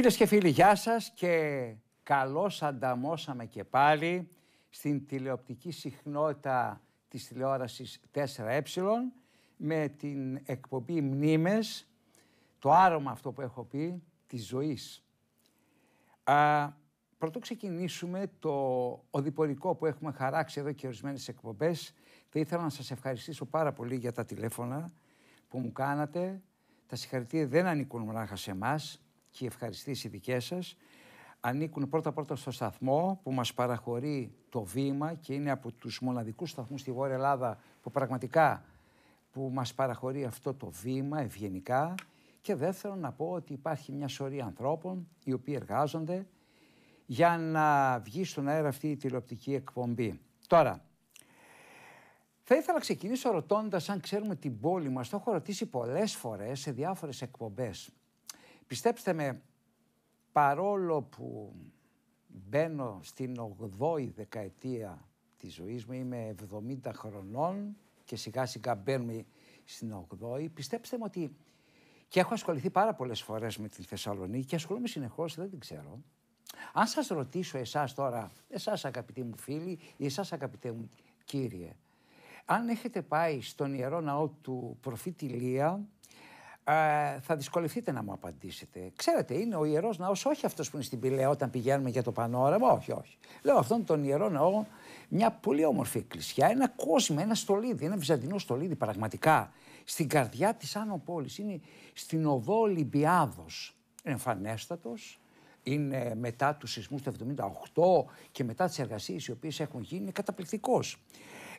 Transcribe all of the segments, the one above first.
Φίλες και φίλοι, γεια σας και καλώς ανταμώσαμε και πάλι στην τηλεοπτική συχνότητα της τηλεόρασης 4Ε με την εκπομπή «Μνήμες», το άρωμα αυτό που έχω πει, της ζωής. Α, πρωτού ξεκινήσουμε το οδηπορικό που έχουμε χαράξει εδώ και ορισμένες εκπομπές, θα ήθελα να σας ευχαριστήσω πάρα πολύ για τα τηλέφωνα που μου κάνατε. Τα συγχαρητήρια δεν ανήκουν μονάχα σε εμάς, και οι ευχαριστήσεις δικές σας ανήκουν πρώτα-πρώτα στο σταθμό που μας παραχωρεί το βήμα και είναι από τους μοναδικούς σταθμούς στη Βόρεια Ελλάδα που πραγματικά που μας παραχωρεί αυτό το βήμα ευγενικά και δεύτερον να πω ότι υπάρχει μια σωρή ανθρώπων οι οποίοι εργάζονται για να βγει στον αέρα αυτή η τηλεοπτική εκπομπή. Τώρα, θα ήθελα να ξεκινήσω ρωτώντας αν ξέρουμε την πόλη μας. Το έχω ρωτήσει πολλές φορές σε διάφορες εκπομπές. Πιστέψτε με, παρόλο που μπαίνω στην 8η δεκαετία της ζωής μου, είμαι 70 χρονών και σιγά σιγά μπαίνουμε στην 8η, πιστέψτε με ότι και έχω ασχοληθεί πάρα πολλές φορές με τη Θεσσαλονίκη και ασχολούμαι συνεχώς, δεν την ξέρω. Αν σας ρωτήσω εσάς τώρα, εσάς αγαπητοί μου φίλοι ή εσάς αγαπητέ μου κύριε, αν έχετε πάει στον Ιερό Ναό του Προφήτη Λία, ε, θα δυσκολευτείτε να μου απαντήσετε. Ξέρετε, είναι ο ιερός ναός, όχι αυτός που είναι στην Πηλαία όταν πηγαίνουμε για το πανόραμα. Όχι, όχι. Λέω αυτόν τον ιερό ναό, μια πολύ όμορφη εκκλησιά, ένα κόσμο, ένα στολίδι, ένα βυζαντινό στολίδι πραγματικά. Στην καρδιά της Άνω Πόλης. Είναι στην οδό Ολυμπιάδος. Εμφανέστατος. Είναι μετά τους σεισμούς του 78 και μετά τις εργασίες οι οποίες έχουν γίνει, είναι καταπληκτικός.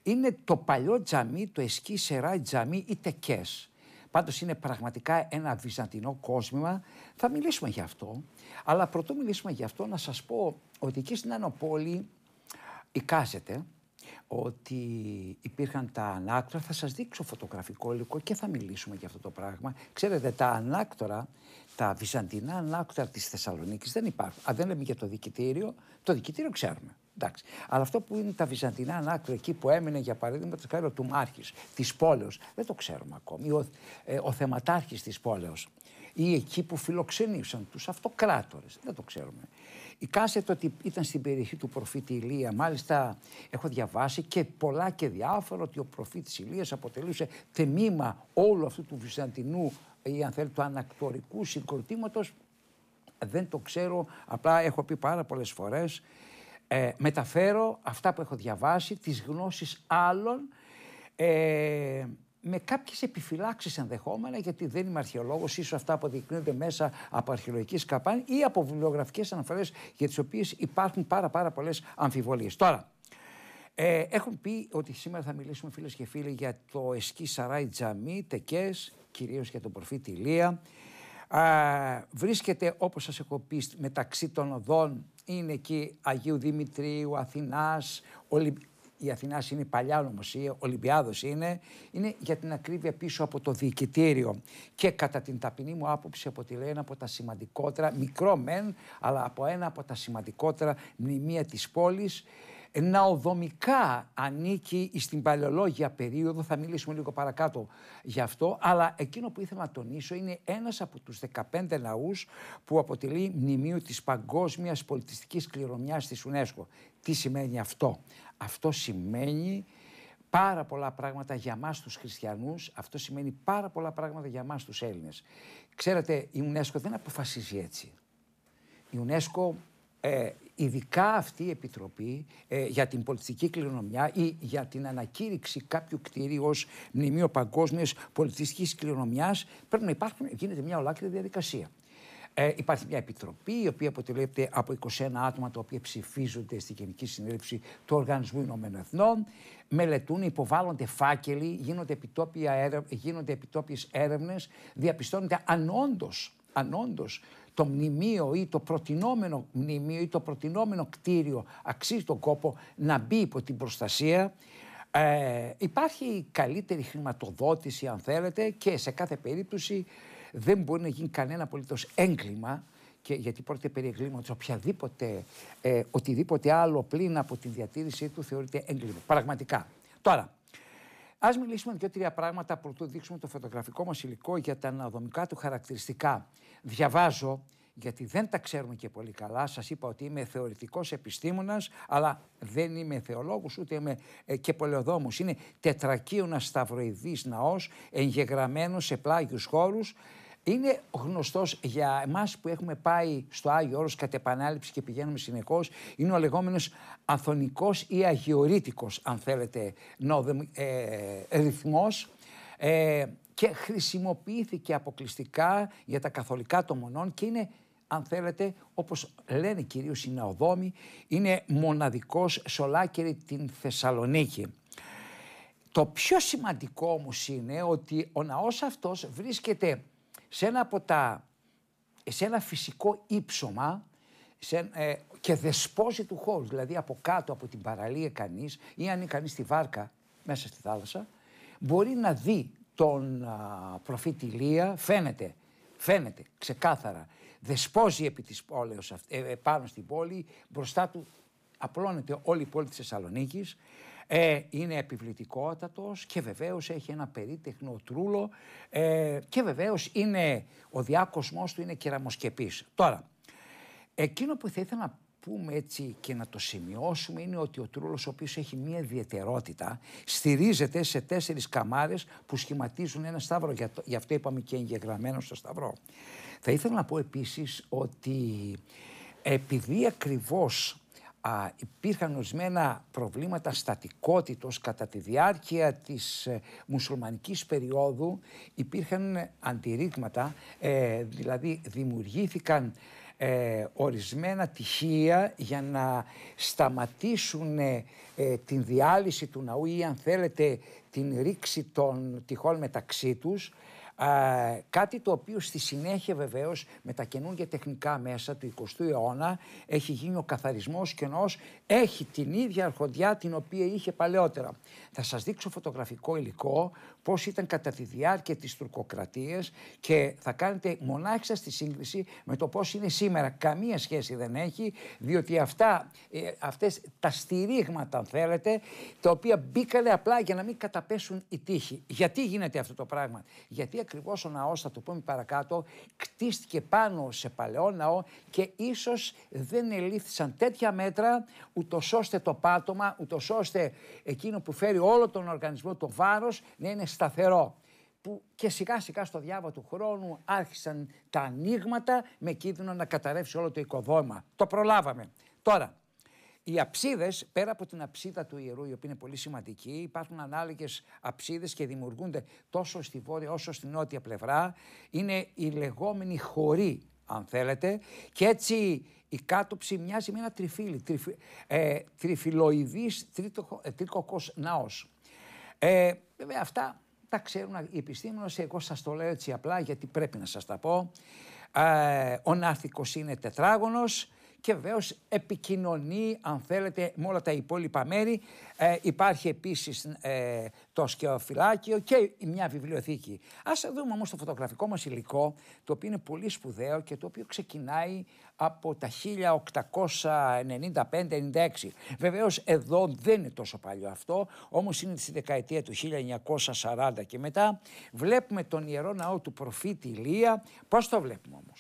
Είναι το παλιό τζαμί, το εσκή σερά τζαμί ή τεκές Πάντως είναι πραγματικά ένα βυζαντινό κόσμημα. Θα μιλήσουμε γι' αυτό. Αλλά πρωτού μιλήσουμε γι' αυτό, να σας πω ότι εκεί στην Ανοπόλη εικάζεται ότι υπήρχαν τα ανάκτορα. Θα σας δείξω φωτογραφικό υλικό και θα μιλήσουμε για αυτό το πράγμα. Ξέρετε, τα ανάκτορα, τα βυζαντινά ανάκτορα της Θεσσαλονίκης δεν υπάρχουν. Αν δεν λέμε για το δικητήριο, το δικητήριο ξέρουμε. Εντάξει. Αλλά αυτό που είναι τα βυζαντινά ανάκρο εκεί που έμεινε για παράδειγμα το χάρη του Μάρχης, της πόλεως, δεν το ξέρουμε ακόμη. Ο, ε, ο θεματάρχης της πόλεως ή εκεί που φιλοξενήσαν τους αυτοκράτορες, δεν το ξέρουμε. το ότι ήταν στην περιοχή του προφήτη Ηλία. Μάλιστα, έχω διαβάσει και πολλά και διάφορα ότι ο προφήτης Ηλίας αποτελούσε θεμήμα όλου αυτού του βυζαντινού ή αν θέλει του ανακτορικού συγκροτήματος. Δεν το ξέρω, απλά έχω πει πάρα πολλές φορές ε, μεταφέρω αυτά που έχω διαβάσει, τις γνώσεις άλλων, ε, με κάποιες επιφυλάξεις ενδεχόμενα, γιατί δεν είμαι αρχαιολόγος, ίσως αυτά αποδεικνύονται μέσα από αρχαιολογική καπάνη ή από βιβλιογραφικές αναφορές για τις οποίες υπάρχουν πάρα, πάρα πολλές αμφιβολίες. Τώρα, ε, έχουν πει ότι σήμερα θα μιλήσουμε φίλες και φίλοι για το Εσκί Σαράι Τζαμί, Τεκές, κυρίως για τον προφήτη Ηλία. Ε, βρίσκεται, όπως σας έχω πει, μεταξύ των οδών είναι εκεί Αγίου Δημητρίου, Αθηνάς, Ολυμ... η Αθηνάς είναι παλιά ολυμπιάδο Ολυμπιάδος είναι, είναι για την ακρίβεια πίσω από το διοικητήριο και κατά την ταπεινή μου άποψη αποτελεί ένα από τα σημαντικότερα, μικρό μεν, αλλά από ένα από τα σημαντικότερα μνημεία της πόλης Ναοδομικά ανήκει στην παλαιολόγια περίοδο, θα μιλήσουμε λίγο παρακάτω γι' αυτό, αλλά εκείνο που ήθελα να τονίσω είναι ένας από τους 15 ναούς που αποτελεί μνημείο της παγκόσμιας πολιτιστικής κληρονομιάς της UNESCO. Τι σημαίνει αυτό. Αυτό σημαίνει πάρα πολλά πράγματα για μας τους χριστιανούς, αυτό σημαίνει πάρα πολλά πράγματα για μας τους Έλληνες. Ξέρετε, η UNESCO δεν αποφασίζει έτσι. Η UNESCO ε, ειδικά αυτή η Επιτροπή ε, για την πολιτιστική κληρονομιά ή για την ανακήρυξη κάποιου κτίριου ως μνημείο παγκόσμιας πολιτιστικής κληρονομιάς πρέπει να υπάρχουν, γίνεται μια ολάκληρη διαδικασία. Ε, υπάρχει μια επιτροπή η οποία αποτελείται από 21 άτομα τα οποία ψηφίζονται στη Γενική Συνέλευση του Οργανισμού Ηνωμένων Εθνών. Μελετούν, υποβάλλονται φάκελοι, γίνονται, επιτόπια, γίνονται επιτόπιες έρευνες, διαπιστώνεται αν όντως το μνημείο ή το προτινόμενο μνημείο ή το προτινόμενο κτίριο αξίζει τον κόπο να μπει υπό την προστασία. Ε, υπάρχει καλύτερη χρηματοδότηση αν θέλετε και σε κάθε περίπτωση δεν μπορεί να γίνει κανένα απολύτως έγκλημα και γιατί πρόκειται περί εγκλήματος οποιαδήποτε, ε, οτιδήποτε άλλο πλήν από τη διατήρησή του θεωρείται έγκλημα. Πραγματικά. Τώρα, ας μιλήσουμε δύο-τρία πράγματα πρωτού δείξουμε το φωτογραφικό μας υλικό για τα αναδομικά του χαρακτηριστικά. Διαβάζω, γιατί δεν τα ξέρουμε και πολύ καλά, σας είπα ότι είμαι θεωρητικός επιστήμονας, αλλά δεν είμαι θεολόγος ούτε είμαι ε, και πολεοδόμος. Είναι τετρακίωνας σταυροειδής ναός, εγγεγραμμένος σε πλάγιους χώρους, είναι γνωστός για εμάς που έχουμε πάει στο Άγιο Όρος κατ' επανάληψη και πηγαίνουμε συνεχώς. Είναι ο λεγόμενος αθωνικός ή αγιορίτικο, αν θέλετε, ρυθμός. Ε, και χρησιμοποιήθηκε αποκλειστικά για τα καθολικά των μονών και είναι αν θέλετε, όπως λένε κυρίως οι νεοδόμοι, είναι μοναδικός σε την Θεσσαλονίκη. Το πιο σημαντικό όμως είναι ότι ο ναός αυτός βρίσκεται σε ένα, από τα, σε ένα φυσικό ύψωμα σε, ε, και δεσπόζει του χώρου. Δηλαδή από κάτω από την παραλία κανείς ή αν είναι κανείς στη βάρκα μέσα στη θάλασσα μπορεί να δει τον α, προφήτη Λία, φαίνεται, φαίνεται ξεκάθαρα. Δεσπόζει επί της πόλεως, ε, ε, πάνω στην πόλη, μπροστά του απλώνεται όλη η πόλη της Θεσσαλονίκης. Ε, είναι επιβλητικότατος και βεβαίως έχει ένα περίτεχνο τρούλο ε, και βεβαίως είναι, ο διάκοσμός του είναι κεραμοσκεπής. Τώρα, εκείνο που θα ήθελα να πούμε έτσι και να το σημειώσουμε είναι ότι ο Τρούλος ο οποίος έχει μία ιδιαιτερότητα στηρίζεται σε τέσσερις καμάρες που σχηματίζουν ένα σταύρο. Για το, γι' αυτό είπαμε και εγγεγραμμένο στο σταυρό. Θα ήθελα να πω επίσης ότι επειδή ακριβώς υπήρχαν ορισμένα προβλήματα στατικότητος κατά τη διάρκεια της ε, μουσουλμανικής περίοδου υπήρχαν αντιρρήγματα, ε, δηλαδή δημιουργήθηκαν ε, ορισμένα τυχεία για να σταματήσουν ε, ε, την διάλυση του ναού ή αν θέλετε την ρήξη των τυχών μεταξύ τους κάτι το οποίο στη συνέχεια βεβαίως με τα καινούργια τεχνικά μέσα του 20ου αιώνα έχει γίνει ο καθαρισμός και ενός έχει την ίδια αρχοντιά την οποία είχε παλαιότερα. Θα σας δείξω φωτογραφικό υλικό πώς ήταν κατά τη διάρκεια της τουρκοκρατίας και θα κάνετε μονάχα στη σύγκριση με το πώς είναι σήμερα. Καμία σχέση δεν έχει, διότι αυτά ε, αυτές τα στηρίγματα, αν θέλετε, τα οποία μπήκανε απλά για να μην καταπέσουν οι τύχοι. Γιατί γίνεται αυτό το πράγμα, Γιατί ακριβώς ο ναός, θα το πούμε παρακάτω, κτίστηκε πάνω σε παλαιό ναό και ίσως δεν ελήφθησαν τέτοια μέτρα ούτως ώστε το πάτωμα, ούτως ώστε εκείνο που φέρει όλο τον οργανισμό το βάρος να είναι σταθερό που και σιγά σιγά στο διάβα του χρόνου άρχισαν τα ανοίγματα με κίνδυνο να καταρρεύσει όλο το οικοδόμα. Το προλάβαμε. Τώρα, οι αψίδες, πέρα από την αψίδα του ιερού, η οποία είναι πολύ σημαντική, υπάρχουν ανάλογες αψίδες και δημιουργούνται τόσο στη βόρεια όσο στη νότια πλευρά. Είναι η λεγόμενη χώρη, αν θέλετε, και έτσι η κάτωψη μοιάζει με ένα τριφύλι, τριφυ, ε, τριφυλοειδής ε, τρίκοκος ναός. Ε, βέβαια αυτά τα ξέρουν οι επιστήμονες, εγώ σας το λέω έτσι απλά γιατί πρέπει να σας τα πω. Ε, ο νάρθικος είναι τετράγωνος, και βεβαίως επικοινωνεί αν θέλετε με όλα τα υπόλοιπα μέρη. Ε, υπάρχει επίσης ε, το σκεοφυλάκιο και μια βιβλιοθήκη. Ας δούμε όμως το φωτογραφικό μας υλικό το οποίο είναι πολύ σπουδαίο και το οποίο ξεκινάει από τα 1895-96. Βεβαίως, εδώ δεν είναι τόσο παλιό αυτό όμως είναι στη δεκαετία του 1940 και μετά. Βλέπουμε τον Ιερό Ναό του Προφήτη Ηλία. Πώς το βλέπουμε όμως.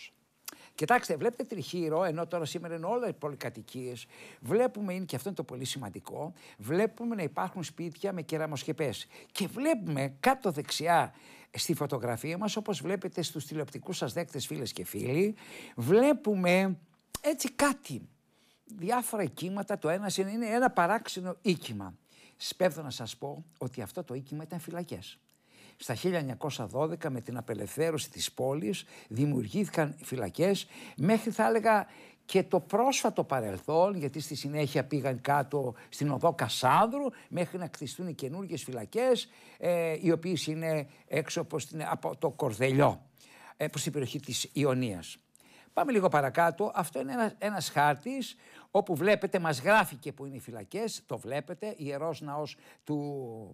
Κοιτάξτε, βλέπετε τριχείρο, ενώ τώρα σήμερα είναι όλα οι πολυκατοικίες. Βλέπουμε, είναι και αυτό είναι το πολύ σημαντικό, βλέπουμε να υπάρχουν σπίτια με κεραμοσκεπές. Και βλέπουμε κάτω δεξιά στη φωτογραφία μας, όπως βλέπετε στους τηλεοπτικούς σας δέκτες, φίλες και φίλοι, βλέπουμε έτσι κάτι. Διάφορα κύματα, το ένας είναι ένα παράξενο οίκημα. Σπέβδω να σας πω ότι αυτό το οίκημα ήταν φυλακές. Στα 1912 με την απελευθέρωση της πόλης δημιουργήθηκαν φυλακές μέχρι θα έλεγα και το πρόσφατο παρελθόν, γιατί στη συνέχεια πήγαν κάτω στην οδό Κασάνδρου μέχρι να κτιστούν οι καινούργιες φυλακές, ε, οι οποίες είναι έξω από, το Κορδελιό, ε, προς την περιοχή της Ιωνίας. Πάμε λίγο παρακάτω. Αυτό είναι ένας, ένας χάρτης όπου βλέπετε, μας γράφει και που είναι οι φυλακές, το βλέπετε, ιερός ναός του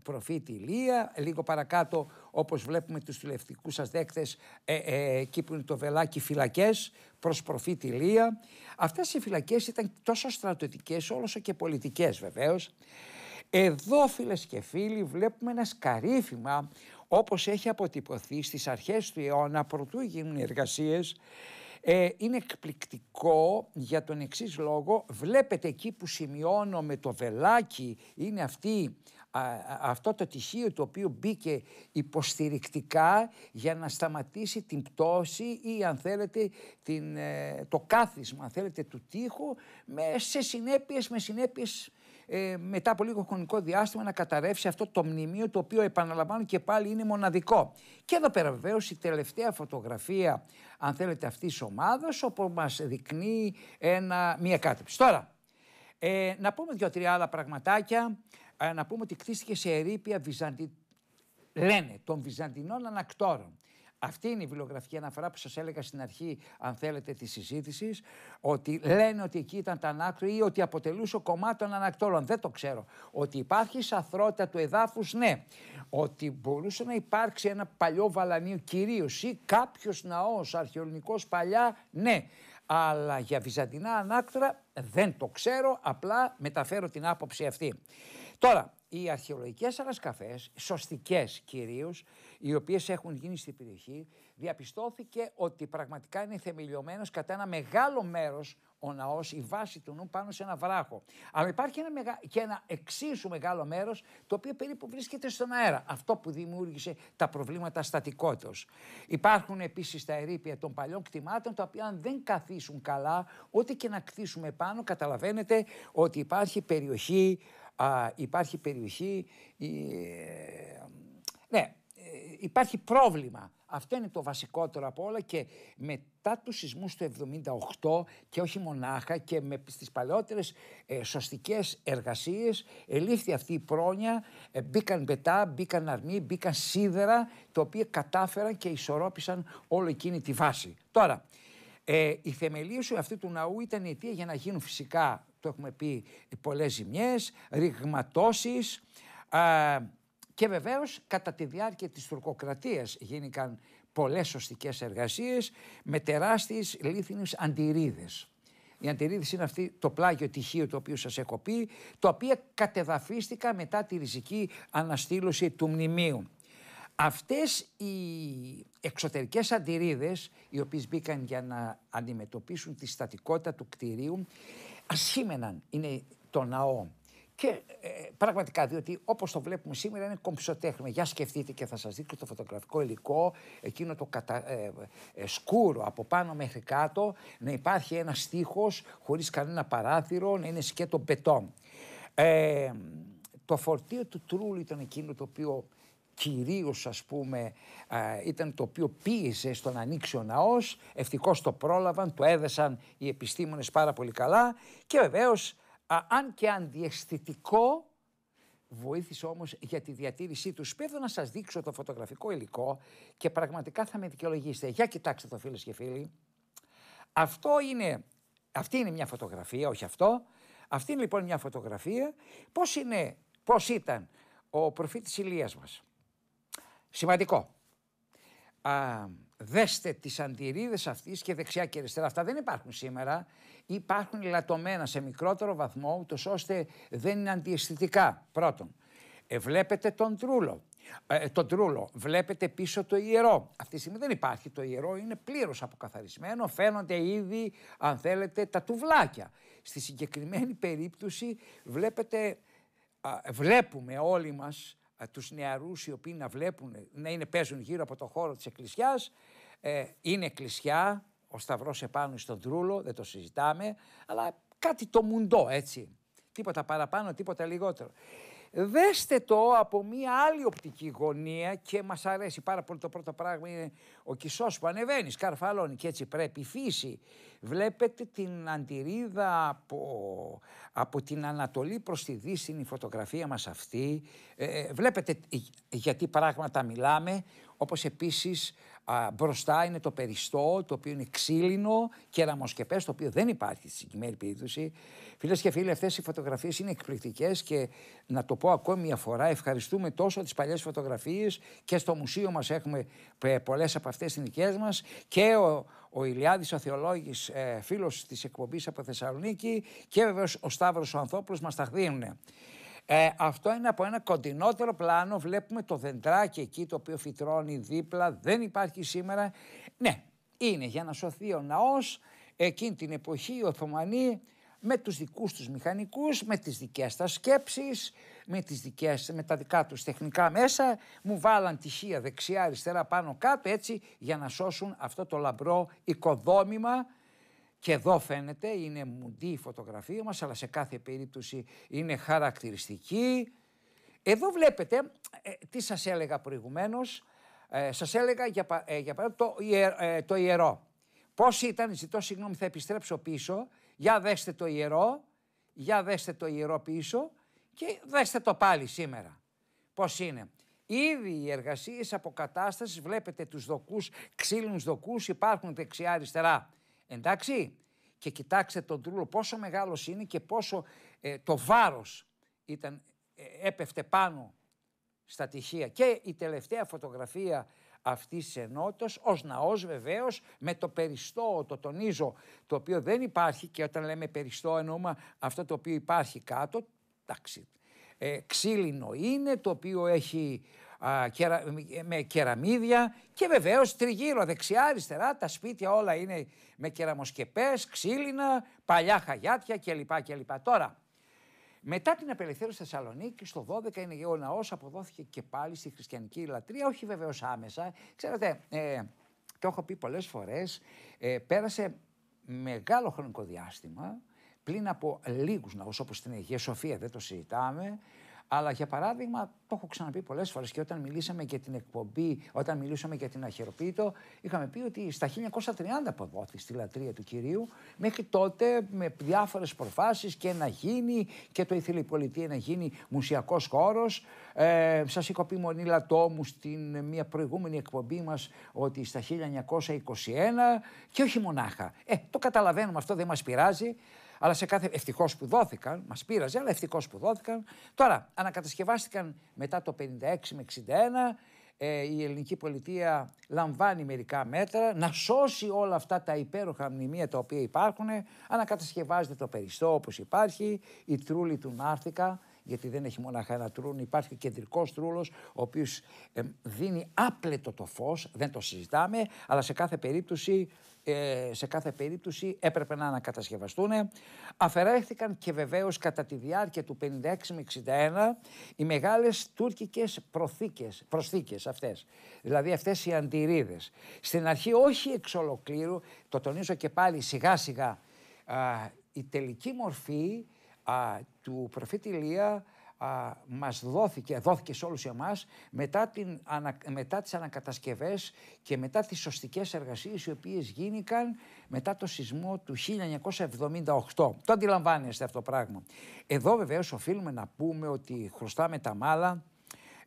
προφήτη Λία, λίγο παρακάτω όπως βλέπουμε τους τηλευτικούς σας δέκτες, ε, ε, εκεί που είναι το βελάκι φυλακές προς προφήτη Ηλία. Αυτές οι φυλακές ήταν τόσο στρατιωτικές όλο και πολιτικές βεβαίως. Εδώ φίλες και φίλοι βλέπουμε ένα σκαρίφημα όπως έχει αποτυπωθεί στις αρχές του αιώνα πρωτού γίνουν οι εργασίες ε, είναι εκπληκτικό για τον εξής λόγο. Βλέπετε εκεί που σημειώνω με το βελάκι είναι αυτή, αυτό το τυχείο το οποίο μπήκε υποστηρικτικά για να σταματήσει την πτώση ή αν θέλετε την, ε, το κάθισμα αν θέλετε, του τείχου με, σε συνέπειες, με συνέπειες ε, μετά από λίγο χρονικό διάστημα να καταρρεύσει αυτό το μνημείο το οποίο επαναλαμβάνω και πάλι είναι μοναδικό. Και εδώ πέρα βεβαίως η τελευταία φωτογραφία αν θέλετε αυτής της ομάδας όπου μας δεικνύει ένα, μια κάτεψη. Τώρα, ε, να πούμε δύο-τρία άλλα πραγματάκια. Ε, να πούμε ότι κτίστηκε σε ερήπια Βυζαντι... λένε των Βυζαντινών ανακτόρων. Αυτή είναι η βιβλιογραφική αναφορά που σας έλεγα στην αρχή, αν θέλετε, της συζήτησης, ότι λένε ότι εκεί ήταν τα ανάκτωρα ή ότι αποτελούσε κομμάτι των ανακτόρων. Δεν το ξέρω. Ότι υπάρχει σαθρότητα του εδάφους, ναι. Ότι μπορούσε να υπάρξει ένα παλιό βαλανίο κυρίως ή κάποιος ναός αρχαιολογικό παλιά, ναι. Αλλά για βυζαντινά ανάκτωρα δεν το ξέρω, απλά μεταφέρω την άποψη αυτή. Τώρα, οι αρχαιολογικές ανασκαφές, σωστικές κυρίως, οι οποίες έχουν γίνει στην περιοχή, διαπιστώθηκε ότι πραγματικά είναι θεμελιωμένος κατά ένα μεγάλο μέρος ο ναός, η βάση του νου πάνω σε ένα βράχο. Αλλά υπάρχει ένα μεγα... και ένα εξίσου μεγάλο μέρος το οποίο περίπου βρίσκεται στον αέρα. Αυτό που δημιούργησε τα προβλήματα στατικότητας. Υπάρχουν επίσης τα ερήπια των παλιών κτημάτων, τα οποία αν δεν καθίσουν καλά, ό,τι και να κτίσουμε πάνω, καταλαβαίνετε ότι υπάρχει περιοχή. Α, υπάρχει περιοχή. Ε, ναι, υπάρχει πρόβλημα. Αυτό είναι το βασικότερο από όλα και μετά τους σεισμούς του 78 και όχι μονάχα και με τις παλαιότερες ε, σωστικές εργασίες ελήφθη αυτή η πρόνοια, ε, μπήκαν πετά, μπήκαν αρμοί, μπήκαν σίδερα το οποίο κατάφεραν και ισορρόπησαν όλη εκείνη τη βάση. Τώρα, ε, η θεμελίωση αυτή του ναού ήταν η αιτία για να γίνουν φυσικά, το έχουμε πει, πολλές ζημιές, ρηγματώσεις, και βεβαίως κατά τη διάρκεια της τουρκοκρατίας γίνηκαν πολλές σωστικές εργασίες με τεράστιες λίθινες αντιρρίδες. Η αντιρρίδη είναι αυτή το πλάγιο τυχείο το οποίο σας έχω πει, το οποίο κατεδαφίστηκα μετά τη ριζική αναστήλωση του μνημείου. Αυτές οι εξωτερικές αντιρρίδες, οι οποίες μπήκαν για να αντιμετωπίσουν τη στατικότητα του κτηρίου, ασχήμεναν είναι το ναό και ε, πραγματικά, διότι όπως το βλέπουμε σήμερα είναι κομψοτέχνημα. Για σκεφτείτε και θα σας δείξω το φωτογραφικό υλικό, εκείνο το κατα, ε, ε, σκούρο από πάνω μέχρι κάτω, να υπάρχει ένα στίχος χωρίς κανένα παράθυρο, να είναι σκέτο Ε, το φορτίο του Τρούλου ήταν εκείνο το οποίο κυρίως, ας πούμε ήταν το οποίο πίεσε στο να ανοίξει ο ναός Ευτυχώς το πρόλαβαν, το έδεσαν οι επιστήμονες πάρα πολύ καλά και βεβαίως α, αν και αντιαισθητικό, βοήθησε όμως για τη διατήρησή τους. Σπέδω να σας δείξω το φωτογραφικό υλικό και πραγματικά θα με δικαιολογήσετε. Για κοιτάξτε το φίλες και φίλοι. Αυτό είναι, αυτή είναι μια φωτογραφία, όχι αυτό. Αυτή είναι λοιπόν μια φωτογραφία. Πώς, είναι, πώς ήταν ο προφήτης Ηλίας μας. Σημαντικό. Α, δέστε τις αντιρρίδες αυτής και δεξιά και αριστερά. Αυτά δεν υπάρχουν σήμερα. Υπάρχουν λατωμένα σε μικρότερο βαθμό, ούτως ώστε δεν είναι αντιαισθητικά. Πρώτον, ε, βλέπετε τον Τρούλο. Ε, ε, τον Τρούλο, βλέπετε πίσω το ιερό. Αυτή τη στιγμή δεν υπάρχει. Το ιερό είναι πλήρως αποκαθαρισμένο. Φαίνονται ήδη, αν θέλετε, τα τουβλάκια. Στη συγκεκριμένη περίπτωση βλέπετε, βλέπουμε όλοι μας ε, τους νεαρούς οι οποίοι να βλέπουν, να είναι, παίζουν γύρω από το χώρο της εκκλησιάς. Ε, είναι εκκλησιά, ο σταυρός επάνω στον τρούλο, δεν το συζητάμε, αλλά κάτι το μουντό έτσι. Τίποτα παραπάνω, τίποτα λιγότερο. Δέστε το από μία άλλη οπτική γωνία και μας αρέσει πάρα πολύ το πρώτο πράγμα είναι ο κισός που ανεβαίνει, σκαρφαλώνει και έτσι πρέπει η φύση. Βλέπετε την αντιρίδα από, από την Ανατολή προς τη Δύση, η φωτογραφία μας αυτή. Ε, ε βλέπετε ε, γιατί πράγματα μιλάμε, όπως επίσης Α, μπροστά είναι το περιστό, το οποίο είναι ξύλινο, κεραμοσκεπέ, το οποίο δεν υπάρχει στη συγκεκριμένη περίπτωση. Φίλες και φίλοι, αυτές οι φωτογραφίες είναι εκπληκτικές και να το πω ακόμη μια φορά, ευχαριστούμε τόσο τις παλιές φωτογραφίες και στο μουσείο μας έχουμε ε, πολλές από αυτές τις δικές μας και ο, ο Ηλιάδης ο Θεολόγης ε, φίλος της από Θεσσαλονίκη και βεβαίως ο Σταύρος ο Ανθόπουλος μας τα δίνουν. Ε, αυτό είναι από ένα κοντινότερο πλάνο. Βλέπουμε το δεντράκι εκεί το οποίο φυτρώνει δίπλα. Δεν υπάρχει σήμερα. Ναι, είναι για να σωθεί ο ναός. Εκείνη την εποχή οι Οθωμανοί με τους δικούς τους μηχανικούς, με τις δικές τα σκέψεις, με, τις δικές, με τα δικά τους τεχνικά μέσα, μου βάλαν τυχεία δεξιά, αριστερά, πάνω, κάτω, έτσι, για να σώσουν αυτό το λαμπρό οικοδόμημα και εδώ φαίνεται, είναι μουντή η φωτογραφία μας, αλλά σε κάθε περίπτωση είναι χαρακτηριστική. Εδώ βλέπετε, ε, τι σας έλεγα προηγουμένως, ε, σας έλεγα για, ε, για παράδειγμα το, ε, το ιερό. Πώς ήταν, ζητώ συγγνώμη, θα επιστρέψω πίσω, για δέστε το ιερό, για δέστε το ιερό πίσω και δέστε το πάλι σήμερα. Πώς είναι. Ήδη οι εργασίες αποκατάστασης, βλέπετε τους δοκούς, ξύλινους δοκούς, υπάρχουν δεξιά-αριστερά. Εντάξει. Και κοιτάξτε τον Τρούλο πόσο μεγάλος είναι και πόσο ε, το βάρος ήταν, ε, έπεφτε πάνω στα τυχεία. Και η τελευταία φωτογραφία αυτής της ενότητας, ως ναός βεβαίως, με το περιστό, το τονίζω, το οποίο δεν υπάρχει και όταν λέμε περιστό εννοούμε αυτό το οποίο υπάρχει κάτω. Εντάξει. Ε, ξύλινο είναι, το οποίο έχει α, ε, με κεραμίδια και βεβαίως τριγύρω δεξιά αριστερά τα σπίτια όλα είναι με κεραμοσκεπές, ξύλινα, παλιά χαγιάτια κλπ. κλπ. Τώρα, μετά την απελευθέρωση Θεσσαλονίκη, στο 12 είναι ο ναός αποδόθηκε και πάλι στη χριστιανική λατρεία, όχι βεβαίως άμεσα. Ξέρετε, ε, το έχω πει πολλές φορές, ε, πέρασε μεγάλο χρονικό διάστημα πλην από λίγους ναούς, όπως στην Αγία Σοφία, δεν το συζητάμε, αλλά για παράδειγμα, το έχω ξαναπεί πολλές φορές και όταν μιλήσαμε για την εκπομπή, όταν μιλήσαμε για την Αχαιροποίητο, είχαμε πει ότι στα 1930 αποδόθη στη λατρεία του κυρίου, μέχρι τότε με διάφορες προφάσεις και να γίνει και το ήθελε η πολιτεία να γίνει μουσιακός χώρος. Ε, Σας είχα πει Μονή Λατόμου στην μια προηγούμενη εκπομπή μας ότι στα 1921 και όχι μονάχα. Ε, το καταλαβαίνουμε αυτό, δεν μας πειράζει. Αλλά σε κάθε ευτυχώς που δόθηκαν, μας πείραζε, αλλά ευτυχώς που δόθηκαν. Τώρα, ανακατασκευάστηκαν μετά το 56 με 61. Ε, η ελληνική πολιτεία λαμβάνει μερικά μέτρα να σώσει όλα αυτά τα υπέροχα μνημεία τα οποία υπάρχουν. Ανακατασκευάζεται το περιστό όπως υπάρχει, η τρούλη του Νάρθηκα, γιατί δεν έχει μόνο ένα τρούν, υπάρχει κεντρικός τρούλος, ο οποίος δίνει άπλετο το φως, δεν το συζητάμε, αλλά σε κάθε περίπτωση, ε, σε κάθε περίπτωση έπρεπε να ανακατασκευαστούν. Αφαιρέθηκαν και βεβαίως κατά τη διάρκεια του 56 με 61 οι μεγάλες τουρκικές προσθήκες αυτές, δηλαδή αυτές οι αντιρρίδες. Στην αρχή, όχι εξ ολοκλήρου, το τονίζω και πάλι σιγά σιγά. η τελική μορφή α, του προφήτη Ηλία α, μας δόθηκε, δόθηκε σε όλους εμάς μετά, την, μετά τις ανακατασκευές και μετά τις σωστικές εργασίες οι οποίες γίνηκαν μετά το σεισμό του 1978. Το αντιλαμβάνεστε αυτό το πράγμα. Εδώ βεβαίως οφείλουμε να πούμε ότι χρωστάμε τα μάλα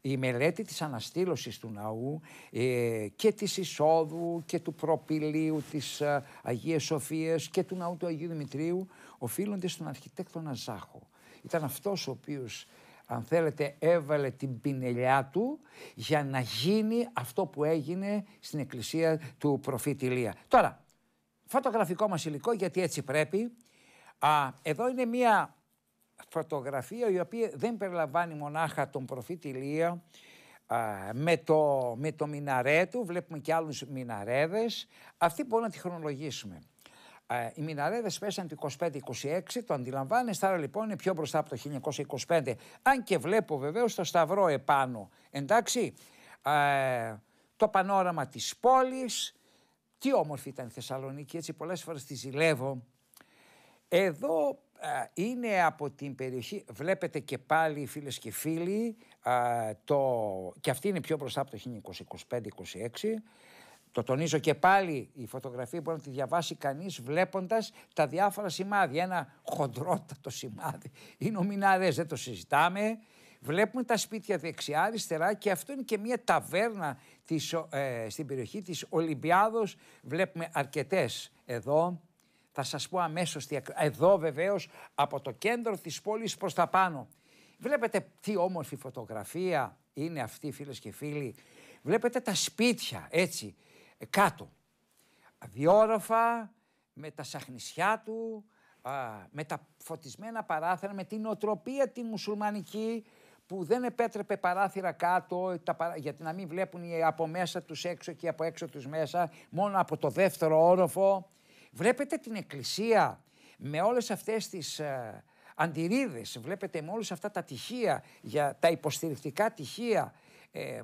η μελέτη της αναστήλωσης του ναού ε, και της εισόδου και του προπηλίου της ε, Αγίας Σοφίας και του ναού του Αγίου Δημητρίου οφείλονται στον αρχιτέκτονα Ζάχο. Ήταν αυτός ο οποίος αν θέλετε έβαλε την πινελιά του για να γίνει αυτό που έγινε στην εκκλησία του προφήτη Ηλία. Τώρα, φωτογραφικό μας υλικό γιατί έτσι πρέπει. Α, εδώ είναι μία φωτογραφία η οποία δεν περιλαμβάνει μονάχα τον προφήτη Λία με το, με το μιναρέ του, βλέπουμε και άλλους μιναρέδες. Αυτή μπορούμε να τη χρονολογήσουμε. Οι μιναρέδες πέσαν το 25-26, το αντιλαμβάνεστε, άρα λοιπόν είναι πιο μπροστά από το 1925. Αν και βλέπω βεβαίως το σταυρό επάνω, εντάξει, το πανόραμα της πόλης, τι όμορφη ήταν η Θεσσαλονίκη, έτσι πολλές φορές τη ζηλεύω. Εδώ είναι από την περιοχή, βλέπετε και πάλι φίλες και φίλοι, το, και αυτή είναι πιο μπροστά από το 1925-26, το τονίζω και πάλι η φωτογραφία μπορεί να τη διαβάσει κανείς βλέποντας τα διάφορα σημάδια. Ένα χοντρότατο σημάδι. Οι νομινάρες δεν το συζητάμε. Βλέπουμε τα σπίτια δεξιά, αριστερά και αυτό είναι και μια ταβέρνα της, ε, στην περιοχή της Ολυμπιάδος. Βλέπουμε αρκετές εδώ θα σας πω αμέσως, τι... εδώ βεβαίως από το κέντρο της πόλης προς τα πάνω. Βλέπετε τι όμορφη φωτογραφία είναι αυτή φίλες και φίλοι. Βλέπετε τα σπίτια έτσι κάτω. Διόροφα με τα σαχνισιά του, με τα φωτισμένα παράθυρα, με την οτροπία την μουσουλμανική που δεν επέτρεπε παράθυρα κάτω γιατί να μην βλέπουν από μέσα τους έξω και από έξω τους μέσα, μόνο από το δεύτερο όροφο. Βλέπετε την Εκκλησία με όλες αυτές τις ε, βλέπετε με όλες αυτά τα τυχεία, για τα υποστηρικτικά τυχεία, ε, ε,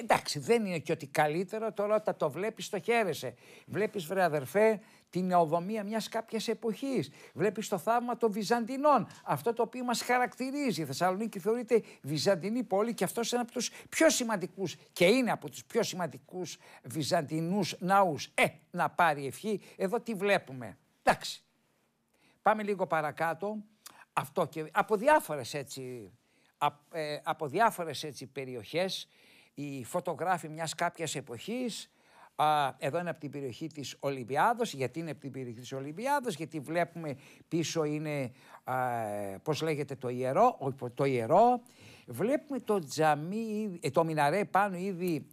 εντάξει, δεν είναι και ότι καλύτερο τώρα όταν το βλέπεις το χαίρεσαι. Βλέπεις βρε αδερφέ την νεοδομία μιας κάποιας εποχής. Βλέπεις το θαύμα των Βυζαντινών, αυτό το οποίο μας χαρακτηρίζει. Η Θεσσαλονίκη θεωρείται Βυζαντινή πόλη και αυτός είναι από τους πιο σημαντικούς και είναι από τους πιο σημαντικούς Βυζαντινούς ναούς. Ε, να πάρει ευχή, εδώ τι βλέπουμε. Εντάξει, πάμε λίγο παρακάτω. Αυτό και από διάφορες έτσι, ε, από έτσι περιοχές, οι φωτογράφοι μιας κάποιας εποχής, εδώ είναι από την περιοχή της Ολυμπιάδος, γιατί είναι από την περιοχή της Ολυμπιάδος, γιατί βλέπουμε πίσω είναι, πώς λέγεται το ιερό, το ιερό. βλέπουμε το τζαμί, ε, το μιναρέ πάνω ήδη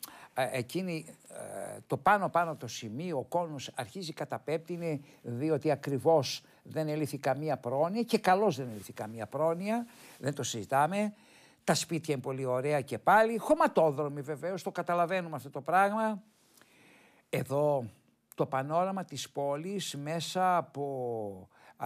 εκείνη, το πάνω πάνω το σημείο, ο κόνος αρχίζει καταπέπτει, διότι ακριβώς δεν έληφθη καμία πρόνοια και καλώς δεν έληφθη καμία πρόνοια, δεν το συζητάμε. Τα σπίτια είναι πολύ ωραία και πάλι. Χωματόδρομοι βεβαίως, το καταλαβαίνουμε αυτό το πράγμα εδώ το πανόραμα της πόλης μέσα από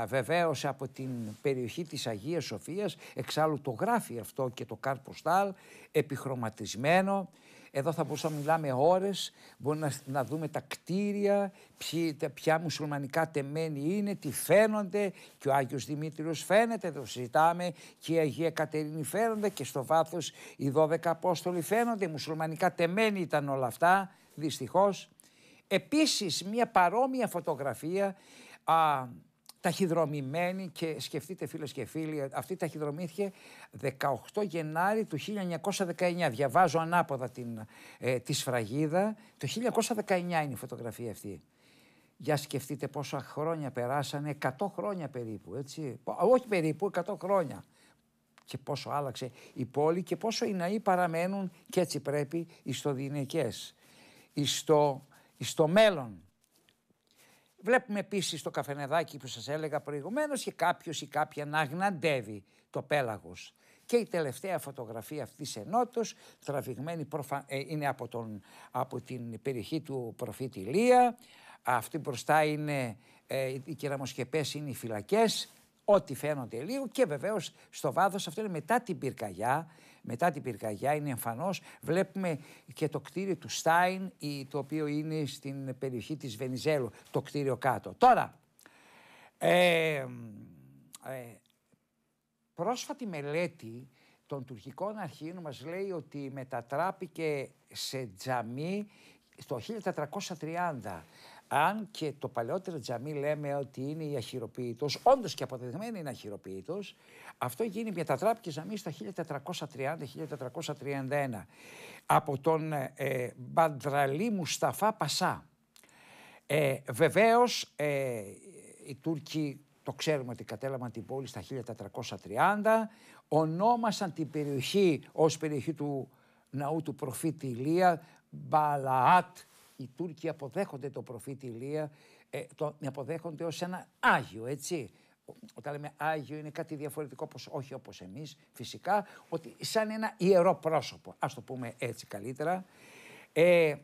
βεβαίως από την περιοχή της Αγίας Σοφίας εξάλλου το γράφει αυτό και το καρποστάλ επιχρωματισμένο εδώ θα μπορούσαμε να μιλάμε ώρες μπορούμε να, να δούμε τα κτίρια ποια, ποια μουσουλμανικά τεμένη είναι τι φαίνονται και ο Άγιος Δημήτριος φαίνεται το συζητάμε και η Αγία Κατερίνη φαίνονται και στο βάθος οι 12 Απόστολοι φαίνονται μουσουλμανικά τεμένη ήταν όλα αυτά δυστυχώς Επίσης μια παρόμοια φωτογραφία α, ταχυδρομημένη και σκεφτείτε φίλες και φίλοι αυτή ταχυδρομήθηκε 18 Γενάρη του 1919 διαβάζω ανάποδα την, ε, τη σφραγίδα το 1919 είναι η φωτογραφία αυτή για σκεφτείτε πόσα χρόνια περάσανε 100 χρόνια περίπου έτσι όχι περίπου 100 χρόνια και πόσο άλλαξε η πόλη και πόσο οι ναοί παραμένουν και έτσι πρέπει ιστοδυναικές ιστο στο μέλλον. Βλέπουμε επίσης το καφενεδάκι που σας έλεγα προηγουμένως και κάποιος ή κάποια να γναντεύει το πέλαγος. Και η τελευταία φωτογραφία αυτής ενότο, τραβηγμένη ε, είναι από, τον, από την περιοχή του προφήτη Λία. Αυτή μπροστά είναι ε, οι κεραμοσκεπές, είναι οι φυλακές. Ό,τι φαίνονται λίγο και βεβαίως στο βάθος, αυτό είναι μετά την πυρκαγιά, μετά την πυρκαγιά είναι εμφανώς. Βλέπουμε και το κτίριο του Στάιν, το οποίο είναι στην περιοχή της Βενιζέλου, το κτίριο κάτω. Τώρα, ε, ε, πρόσφατη μελέτη των τουρκικών αρχείων μας λέει ότι μετατράπηκε σε τζαμί το 1430 αν και το παλαιότερο τζαμί λέμε ότι είναι η αχυροποίητος, όντως και αποδεδειγμένη είναι αχυροποίητος, αυτό γίνει μετατράπηκε τζαμί στα 1430-1431 από τον ε, ε, Μπαντραλή Μουσταφά Πασά. Ε, Βεβαίως ε, οι Τούρκοι το ξέρουμε ότι κατέλαβαν την πόλη στα 1430, ονόμασαν την περιοχή ως περιοχή του ναού του προφήτη Ηλία Μπαλαάτ οι Τούρκοι αποδέχονται το προφήτη Ηλία, ε, αποδέχονται ως ένα Άγιο, έτσι. Όταν λέμε Άγιο είναι κάτι διαφορετικό, όπως, όχι όπως εμείς φυσικά, ότι σαν ένα ιερό πρόσωπο, ας το πούμε έτσι καλύτερα. Ε,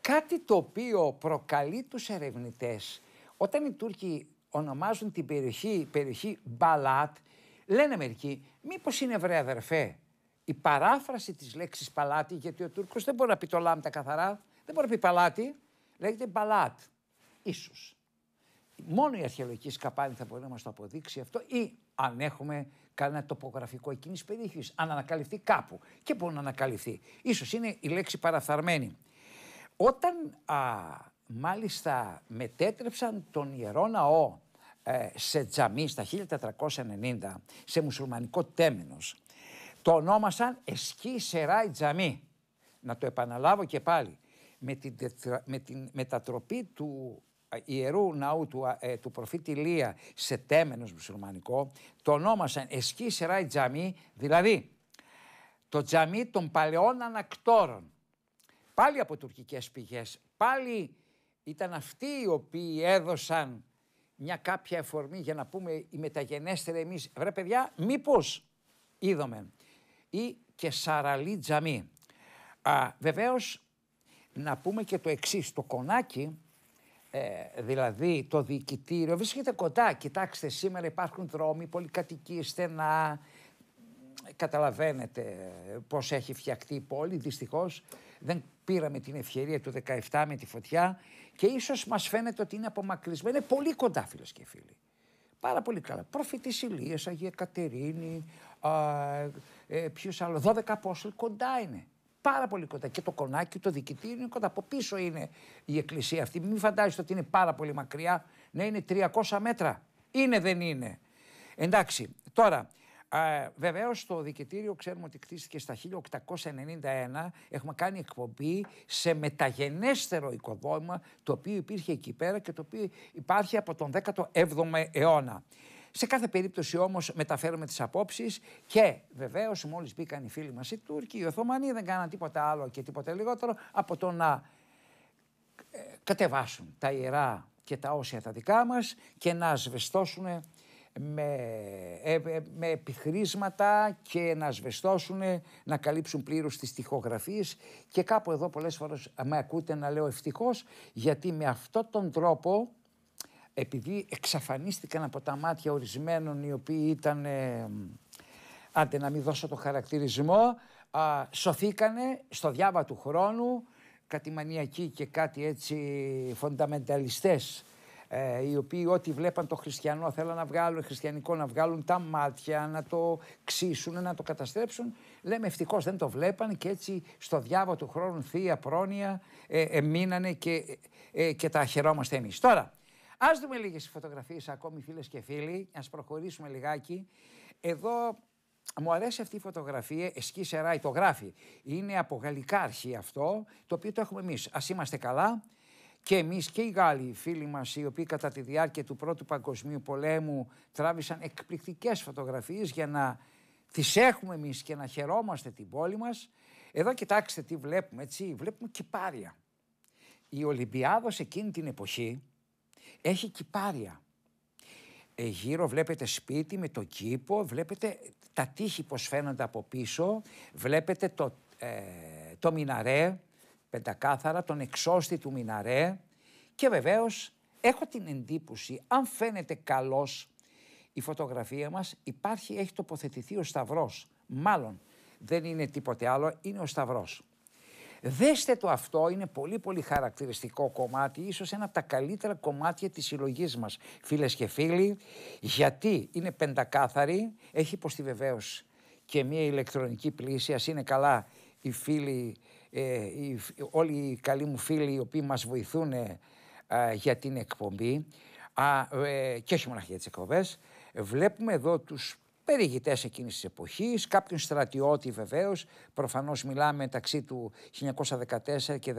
κάτι το οποίο προκαλεί τους ερευνητές, όταν οι Τούρκοι ονομάζουν την περιοχή, περιοχή Μπαλάτ, λένε μερικοί, μήπως είναι βρε αδερφέ, η παράφραση της λέξης παλάτι, γιατί ο Τούρκος δεν μπορεί να πει το λάμπτα καθαρά, δεν μπορεί να πει παλάτι, λέγεται παλάτ, ίσως. Μόνο η αρχαιολογική σκαπάνη θα μπορεί να μας το αποδείξει αυτό ή αν έχουμε κανένα τοπογραφικό εκείνη τη περιοχή, αν ανακαλυφθεί κάπου και μπορεί να ανακαλυφθεί. Ίσως είναι η λέξη παραθαρμένη. ισως ειναι η λεξη παραφθαρμενη οταν α, μάλιστα μετέτρεψαν τον Ιερό Ναό ε, σε τζαμί στα 1490, σε μουσουλμανικό τέμενος, το ονόμασαν Εσκή Σεράι Τζαμί. Να το επαναλάβω και πάλι. Με την, με την μετατροπή του ιερού ναού του, ε, του προφήτη Λία σε τέμενος μουσουλμανικό το ονόμασαν Εσκή Σεράι Τζαμί, δηλαδή το τζαμί των παλαιών ανακτόρων. Πάλι από τουρκικές πηγές, πάλι ήταν αυτοί οι οποίοι έδωσαν μια κάποια εφορμή για να πούμε οι μεταγενέστερη εμείς, βρε παιδιά, μήπως είδομεν, ή και Σαραλή Τζαμί. Βεβαίως, να πούμε και το εξής το κονάκι, ε, δηλαδή το διοικητήριο, βρίσκεται κοντά. Κοιτάξτε, σήμερα υπάρχουν δρόμοι, πολυκατοικοί, στενά. Καταλαβαίνετε πώς έχει φτιαχτεί η πόλη, δυστυχώς. Δεν πήραμε την ευκαιρία του 17 με τη φωτιά και ίσως μας φαίνεται ότι είναι απομακρυσμένο. Είναι πολύ κοντά, φίλες και φίλοι. Πάρα πολύ καλά. Προφητή, Ηλίας, Αγία Κατερίνη, ε, ποιος άλλο, 12 Απόστολοι κοντά είναι. Πάρα πολύ κοντά. Και το κονάκι, το δικητήριο είναι κοντά. Από πίσω είναι η εκκλησία αυτή. Μην φαντάζεστε ότι είναι πάρα πολύ μακριά. Ναι, είναι 300 μέτρα. Είναι δεν είναι. Εντάξει, τώρα Βεβαίω το δικητήριο ξέρουμε ότι κτίστηκε στα 1891. Έχουμε κάνει εκπομπή σε μεταγενέστερο οικοδόμημα το οποίο υπήρχε εκεί πέρα και το οποίο υπάρχει από τον 17ο αιώνα. Σε κάθε περίπτωση όμως μεταφέρουμε τις απόψεις και βεβαίως μόλις μπήκαν οι φίλοι μας οι Τούρκοι, οι Οθωμανοί δεν κάναν τίποτα άλλο και τίποτα λιγότερο από το να ε, κατεβάσουν τα ιερά και τα όσια τα δικά μας και να σβεστώσουν ε, ε, με, επιχρήσματα και να σβεστώσουν, να καλύψουν πλήρως τις τοιχογραφίες και κάπου εδώ πολλές φορές με ακούτε να λέω ευτυχώς γιατί με αυτόν τον τρόπο επειδή εξαφανίστηκαν από τα μάτια ορισμένων οι οποίοι ήταν ε, άντε να μην δώσω το χαρακτηρισμό α, σωθήκανε στο διάβα του χρόνου κάτι και κάτι έτσι φονταμενταλιστές ε, οι οποίοι ό,τι βλέπαν το χριστιανό θέλαν να βγάλουν, χριστιανικό να βγάλουν τα μάτια, να το ξύσουν, να το καταστρέψουν. Λέμε ευτυχώς δεν το βλέπαν και έτσι στο διάβο του χρόνου θεία πρόνοια ε, ε μείνανε και, ε, και τα χαιρόμαστε εμείς. Τώρα, ας δούμε λίγες φωτογραφίες ακόμη φίλες και φίλοι, ας προχωρήσουμε λιγάκι. Εδώ μου αρέσει αυτή η φωτογραφία, Εσκή ράι το γράφει. Είναι από γαλλικά αρχή αυτό, το οποίο το έχουμε εμείς. ας είμαστε καλά, και εμείς και οι Γάλλοι οι φίλοι μας οι οποίοι κατά τη διάρκεια του Πρώτου Παγκοσμίου Πολέμου τράβησαν εκπληκτικές φωτογραφίες για να τις έχουμε εμείς και να χαιρόμαστε την πόλη μας. Εδώ κοιτάξτε τι βλέπουμε έτσι, βλέπουμε κυπάρια. Η Ολυμπιάδος εκείνη την εποχή έχει κυπάρια. Ε, γύρω βλέπετε σπίτι με το κήπο, βλέπετε τα τείχη πως φαίνονται από πίσω, βλέπετε το, ε, το μιναρέ, πεντακάθαρα, τον εξώστη του Μιναρέ και βεβαίως έχω την εντύπωση, αν φαίνεται καλός η φωτογραφία μας, υπάρχει, έχει τοποθετηθεί ο Σταυρός. Μάλλον δεν είναι τίποτε άλλο, είναι ο Σταυρός. Δέστε το αυτό, είναι πολύ πολύ χαρακτηριστικό κομμάτι, ίσως ένα από τα καλύτερα κομμάτια της συλλογής μας, φίλες και φίλοι, γιατί είναι πεντακάθαρη, έχει υποστεί βεβαίως και μια ηλεκτρονική πλήση, ας είναι καλά οι φίλοι ε, οι, όλοι οι καλοί μου φίλοι οι οποίοι μας βοηθούν για την εκπομπή α, ε, και όχι μόνο για τις εκπομπές βλέπουμε εδώ τους Περιηγητές εκείνης της εποχής, κάποιον στρατιώτη βεβαίως, προφανώς μιλάμε μεταξύ του 1914 και 18,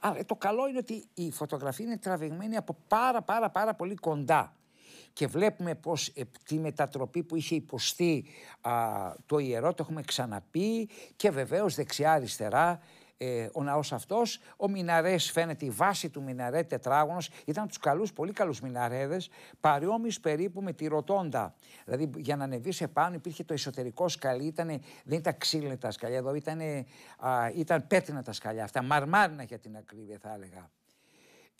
αλλά το καλό είναι ότι η φωτογραφία είναι τραβηγμένη από πάρα πάρα πάρα πολύ κοντά και βλέπουμε πως ε, τη μετατροπή που είχε υποστεί το ιερό το έχουμε ξαναπεί και βεβαίως δεξιά-αριστερά ε, ο ναός αυτός, ο Μιναρές φαίνεται η βάση του Μιναρέ τετράγωνος, ήταν τους καλούς, πολύ καλούς Μιναρέδες παριόμις περίπου με τη ροτόντα δηλαδή για να ανεβεί επάνω υπήρχε το εσωτερικό σκαλί, ήτανε, δεν ήταν ξύλινα τα σκαλιά εδώ, ήτανε, ήταν πέτρινα τα σκαλιά αυτά, μαρμάρινα για την ακρίβεια θα έλεγα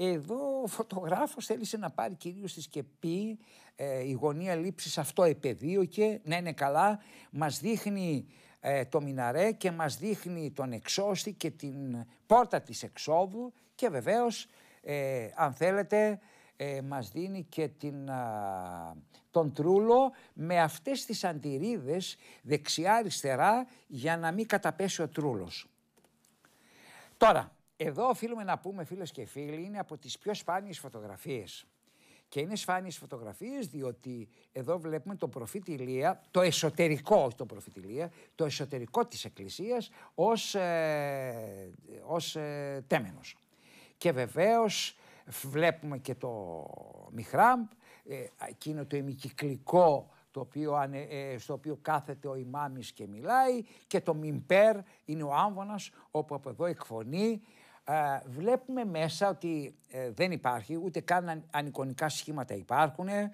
εδώ ο φωτογράφος θέλησε να πάρει κυρίως τη σκεπή, ε, η γωνία λήψης αυτό επεδίωκε, να είναι ναι, καλά, μας δείχνει ε, το μιναρέ και μας δείχνει τον εξώστη και την πόρτα της εξόδου και βεβαίως ε, αν θέλετε μας δίνει και την, τον τρούλο με αυτές τις αντιρίδες δεξιά-αριστερά για να μην καταπέσει ο τρούλος. Τώρα, εδώ οφείλουμε να πούμε φίλες και φίλοι, είναι από τις πιο σπάνιες φωτογραφίες. Και είναι σπάνιες φωτογραφίες διότι εδώ βλέπουμε το προφήτη το εσωτερικό, όχι το προφήτη το εσωτερικό της εκκλησίας ως, ε, ως ε, τέμενος. Και βεβαίως βλέπουμε και το Μιχράμπ, ε, εκείνο το ημικυκλικό το οποίο, στο οποίο κάθεται ο ημάμις και μιλάει και το Μιμπέρ είναι ο άμβονας όπου από εδώ εκφωνεί βλέπουμε μέσα ότι ε, δεν υπάρχει, ούτε καν ανικονικά σχήματα υπάρχουν. Ε,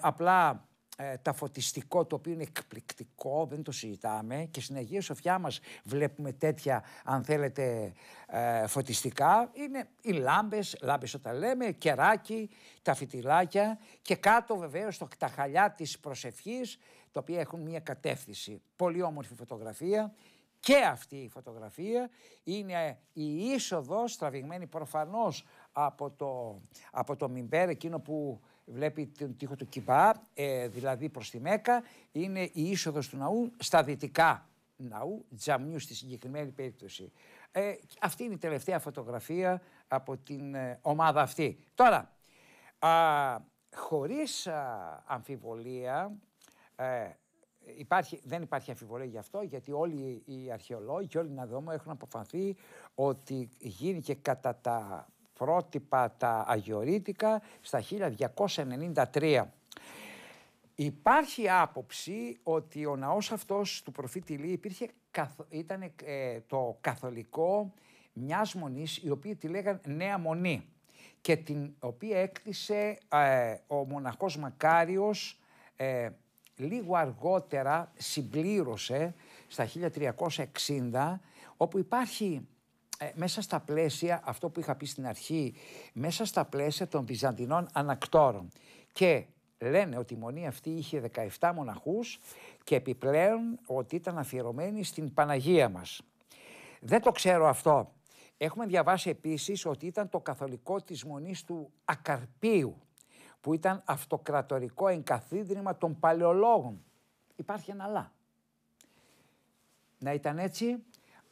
απλά ε, τα φωτιστικό το οποίο είναι εκπληκτικό, δεν το συζητάμε και στην Αγία Σοφιά μας βλέπουμε τέτοια αν θέλετε φωτιστικά είναι οι λάμπες, λάμπες όταν λέμε, κεράκι, τα φυτυλάκια, και κάτω βεβαίως στο τα χαλιά της προσευχής τα οποία έχουν μια κατεύθυνση. Πολύ όμορφη φωτογραφία και αυτή η φωτογραφία είναι η είσοδο τραβηγμένη προφανώς από το, από το Μιμπέρ, εκείνο που βλέπει τον τοίχο του Κιμπά, ε, δηλαδή προς τη Μέκα, είναι η είσοδο του ναού στα δυτικά ναού, Τζαμνιού στη συγκεκριμένη περίπτωση. Ε, αυτή είναι η τελευταία φωτογραφία από την ε, ομάδα αυτή. Τώρα, α, χωρίς αμφιβολία, Υπάρχει, δεν υπάρχει αμφιβολία γι' αυτό, γιατί όλοι οι αρχαιολόγοι και όλοι οι ναδόμοι έχουν αποφανθεί ότι γίνηκε κατά τα πρότυπα τα αγιορίτικα στα 1293. Υπάρχει άποψη ότι ο ναός αυτός του προφήτη Λί υπήρχε, ήταν ε, το καθολικό μιας μονής η οποία τη λέγαν Νέα Μονή και την οποία έκτισε ε, ο μοναχός Μακάριος ε, λίγο αργότερα συμπλήρωσε στα 1360 όπου υπάρχει ε, μέσα στα πλαίσια, αυτό που είχα πει στην αρχή, μέσα στα πλαίσια των Βυζαντινών ανακτόρων. Και λένε ότι η μονή αυτή είχε 17 μοναχούς και επιπλέον ότι ήταν αφιερωμένη στην Παναγία μας. Δεν το ξέρω αυτό. Έχουμε διαβάσει επίσης ότι ήταν το καθολικό της μονής του Ακαρπίου που ήταν αυτοκρατορικό εγκαθίδρυμα των παλαιολόγων. Υπάρχει ένα αλλά. Να ήταν έτσι.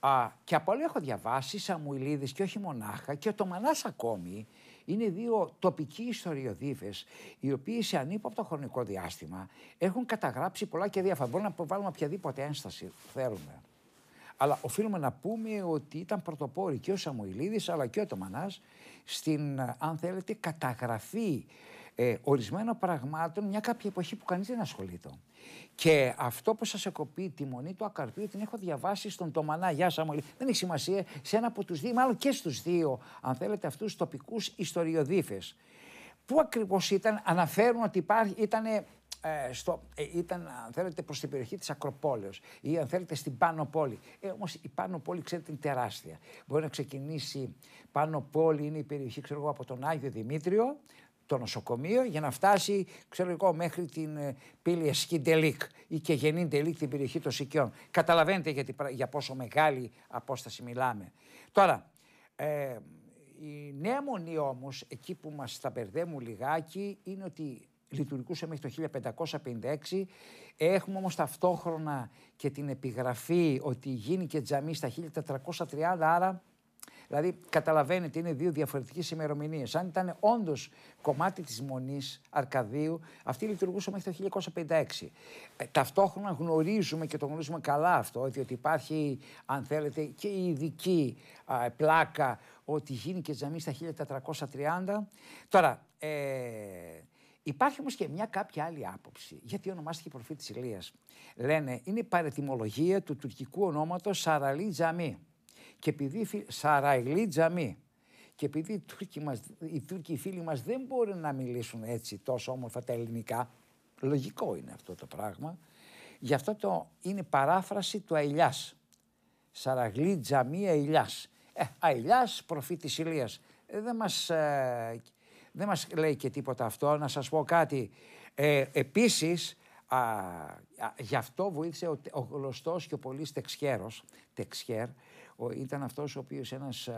Α, και από όλα έχω διαβάσει, Σαμουηλίδης και όχι μονάχα, και το Μανάς ακόμη, είναι δύο τοπικοί ιστοριοδίφες, οι οποίοι σε ανύποπτο χρονικό διάστημα έχουν καταγράψει πολλά και διάφορα. Μπορούμε να προβάλλουμε οποιαδήποτε ένσταση θέλουμε. Αλλά οφείλουμε να πούμε ότι ήταν πρωτοπόροι και ο Σαμουηλίδης αλλά και ο Τομανάς στην, ε, αν θέλετε, καταγραφή ε, ορισμένων πραγμάτων μια κάποια εποχή που κανείς δεν ασχολείται. Και αυτό που σας έχω πει, τη μονή του ακαρπίου, την έχω διαβάσει στον Τωμανά Γεια Δεν έχει σημασία σε ένα από τους δύο, μάλλον και στους δύο, αν θέλετε, αυτούς τους τοπικούς ιστοριοδίφες. Πού ακριβώς ήταν, αναφέρουν ότι υπάρχει, ήταν ε, στο, ε, ήταν, αν θέλετε, προς την περιοχή της Ακροπόλεως ή αν θέλετε στην Πάνω Πόλη. Ε, Όμως η Πάνω Πόλη, ξέρετε, είναι τεράστια. Μπορεί να ξεκινήσει Πάνω Πόλη, είναι η περιοχή, ξέρω εγώ, από τον Άγιο Δημήτριο, το νοσοκομείο για να φτάσει ξέρω εγώ, μέχρι την ε, πύλη Εσκιντελίκ ή και τελίκ την περιοχή των Σικιών. Καταλαβαίνετε γιατί, για πόσο μεγάλη απόσταση μιλάμε. Τώρα, ε, η νέα μονή όμως, εκεί που μας τα μπερδέμουν λιγάκι, είναι ότι λειτουργούσε μέχρι το 1556. Έχουμε όμως ταυτόχρονα και την επιγραφή ότι γίνει και τζαμί στα 1430, άρα Δηλαδή, καταλαβαίνετε, είναι δύο διαφορετικές ημερομηνίες. Αν ήταν όντως κομμάτι της μονής Αρκαδίου, αυτή λειτουργούσε μέχρι το 1956. Ε, ταυτόχρονα γνωρίζουμε και το γνωρίζουμε καλά αυτό, διότι υπάρχει, αν θέλετε, και η ειδική πλάκα ότι και τζαμί στα 1430. Τώρα, ε, Υπάρχει όμως και μια κάποια άλλη άποψη. Γιατί ονομάστηκε η προφή τη Ηλίας. Λένε, είναι παρετιμολογία του τουρκικού ονόματος Σαραλή Τζαμί. Και επειδή η Τζαμί. Και επειδή οι Τούρκοι, μας, οι Τούρκοι φίλοι μας δεν μπορούν να μιλήσουν έτσι τόσο όμορφα τα ελληνικά, λογικό είναι αυτό το πράγμα, γι' αυτό το, είναι παράφραση του Αηλιάς. Σαραγλή Τζαμί Αηλιάς. Ε, Αηλιάς, προφήτης Ηλίας. Ε, δεν μας... Ε, δεν μας λέει και τίποτα αυτό. Να σας πω κάτι. Ε, επίσης, α, γι' αυτό βοήθησε ο, ο και ο πολύς τεξιέρος, τεξιέρ, ήταν αυτός ο οποίος ένας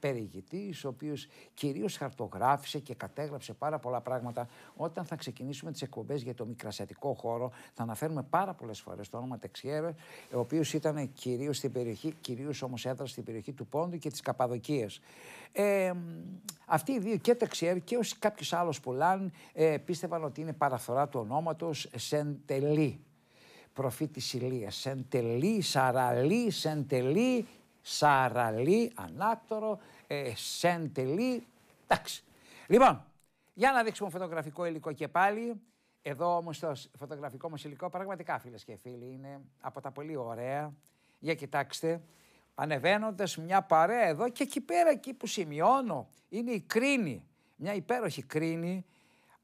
περιηγητής, ο οποίος κυρίως χαρτογράφησε και κατέγραψε πάρα πολλά πράγματα. Όταν θα ξεκινήσουμε τις εκπομπές για το μικρασιατικό χώρο, θα αναφέρουμε πάρα πολλές φορές το όνομα Τεξιέρε, ο οποίος ήταν κυρίως στην περιοχή, κυρίως όμως έδρασε στην περιοχή του Πόντου και της Καπαδοκίας. Ε, αυτοί οι δύο και Τεξιέρε και όσοι κάποιος άλλος Πουλάν ε, πίστευαν ότι είναι παραφορά του ονόματος Σεντελή προφήτης Ηλίας. Σεντελή, Σαραλή, Σεντελή Σαραλί, Ανάκτορο, ε, Σεντελί. Εντάξει. Λοιπόν, για να δείξουμε φωτογραφικό υλικό και πάλι. Εδώ όμως το φωτογραφικό μας υλικό πραγματικά φίλες και φίλοι είναι από τα πολύ ωραία. Για κοιτάξτε, ανεβαίνοντας μια παρέα εδώ και εκεί πέρα εκεί που σημειώνω είναι η Κρίνη. Μια υπέροχη Κρίνη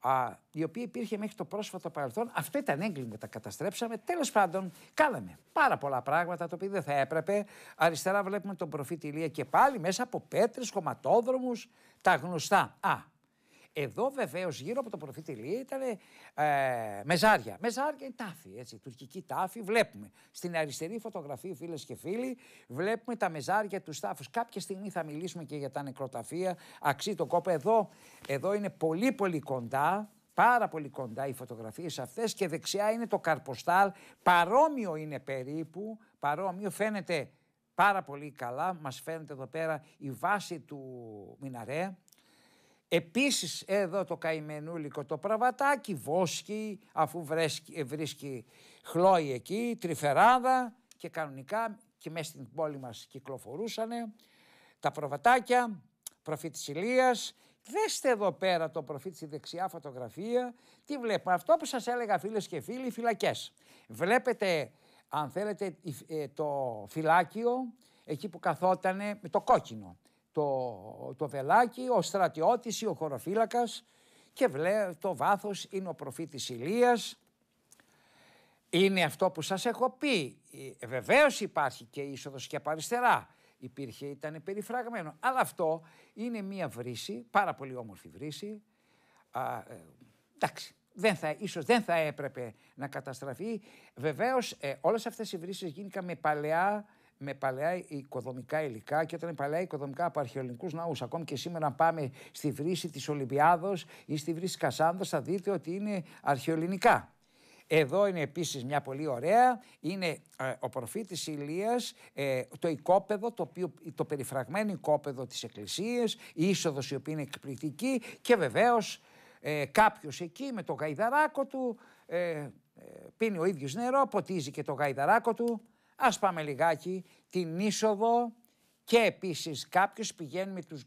α, η οποία υπήρχε μέχρι το πρόσφατο παρελθόν. Αυτά ήταν έγκλημα, τα καταστρέψαμε. Τέλος πάντων, κάναμε πάρα πολλά πράγματα τα οποία δεν θα έπρεπε. Αριστερά βλέπουμε τον προφήτη Ηλία και πάλι μέσα από πέτρες, χωματόδρομους, τα γνωστά. Α, εδώ βεβαίως γύρω από το προφήτη Ήτανε ήταν ε, μεζάρια. Μεζάρια είναι τάφη, έτσι, τουρκική τάφη. Βλέπουμε στην αριστερή φωτογραφία, φίλες και φίλοι, βλέπουμε τα μεζάρια τους τάφους. Κάποια στιγμή θα μιλήσουμε και για τα νεκροταφεία. Αξίζει το κόπο. Εδώ, εδώ είναι πολύ πολύ κοντά πάρα πολύ κοντά οι φωτογραφίες αυτές και δεξιά είναι το καρποστάλ, παρόμοιο είναι περίπου, παρόμοιο φαίνεται πάρα πολύ καλά, μας φαίνεται εδώ πέρα η βάση του Μιναρέ, Επίσης εδώ το καημενούλικο το πραβατάκι βόσκι, αφού βρέσκει, ε, βρίσκει χλόι εκεί, τριφεράδα και κανονικά και μέσα στην πόλη μας κυκλοφορούσαν τα προβατάκια, προφήτης ηλίας. Δέστε εδώ πέρα το προφήτη στη δεξιά φωτογραφία. Τι βλέπουμε. Αυτό που σας έλεγα φίλες και φίλοι, οι φυλακές. Βλέπετε αν θέλετε ε, το φυλάκιο εκεί που καθότανε με το κόκκινο το, το βελάκι, ο στρατιώτης ο χωροφύλακας και βλέ, το βάθος είναι ο προφήτης Ηλίας. Είναι αυτό που σας έχω πει. Ε, βεβαίως υπάρχει και είσοδος και από αριστερά. Υπήρχε, ήταν περιφραγμένο. Αλλά αυτό είναι μια βρύση, πάρα πολύ όμορφη βρύση. Α, ε, εντάξει, δεν θα, ίσως δεν θα έπρεπε να καταστραφεί. Βεβαίως ε, όλες αυτές οι βρύσεις γίνηκαν με παλαιά με παλαιά οικοδομικά υλικά και όταν είναι παλαιά οικοδομικά από αρχαιολινικούς ναούς. Ακόμη και σήμερα πάμε στη βρύση της Ολυμπιάδος ή στη βρύση Κασάνδο, θα δείτε ότι είναι αρχαιολινικά. Εδώ είναι επιση μια πολύ ωραία, είναι ε, ο προφήτης Ηλίας, ε, το οικόπεδο, το, οποίο, το περιφραγμένο οικόπεδο της εκκλησια η είσοδος η οποία είναι εκπληκτική και βεβαίως ε, κάποιος εκεί με το γαϊδαράκο του, ε, ε, πίνει ο ίδιος νερό, ποτίζει και το γαϊδαράκο του Ας πάμε λιγάκι την είσοδο και επίσης κάποιος πηγαίνει με τους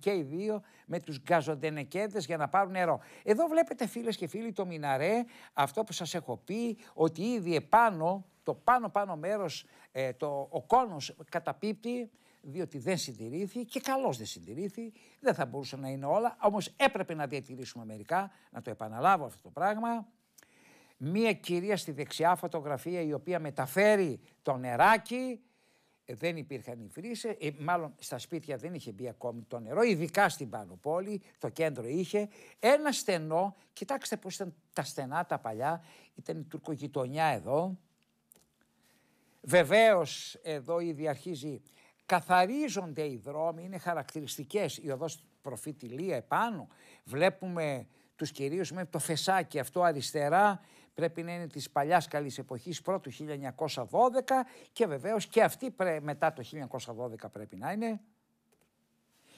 και οι δύο με τους γκαζοντενεκέδες για να πάρουν νερό. Εδώ βλέπετε φίλες και φίλοι το μιναρέ, αυτό που σας έχω πει ότι ήδη επάνω, το πάνω πάνω μέρος, ε, το, ο κόνος καταπίπτει διότι δεν συντηρήθη και καλώς δεν συντηρήθη. Δεν θα μπορούσαν να είναι όλα, όμως έπρεπε να διατηρήσουμε μερικά, να το επαναλάβω αυτό το πράγμα μία κυρία στη δεξιά φωτογραφία η οποία μεταφέρει το νεράκι. δεν υπήρχαν οι βρύσες, ε, μάλλον στα σπίτια δεν είχε μπει ακόμη το νερό, ειδικά στην πάνω το κέντρο είχε. Ένα στενό, κοιτάξτε πώς ήταν τα στενά τα παλιά, ήταν η τουρκογειτονιά εδώ. Βεβαίως εδώ ήδη αρχίζει, καθαρίζονται οι δρόμοι, είναι χαρακτηριστικές, η οδός προφήτη Λία επάνω, βλέπουμε τους κυρίους με το φεσάκι αυτό αριστερά πρέπει να είναι της παλιάς καλής εποχής πρώτου 1912 και βεβαίως και αυτή μετά το 1912 πρέπει να είναι.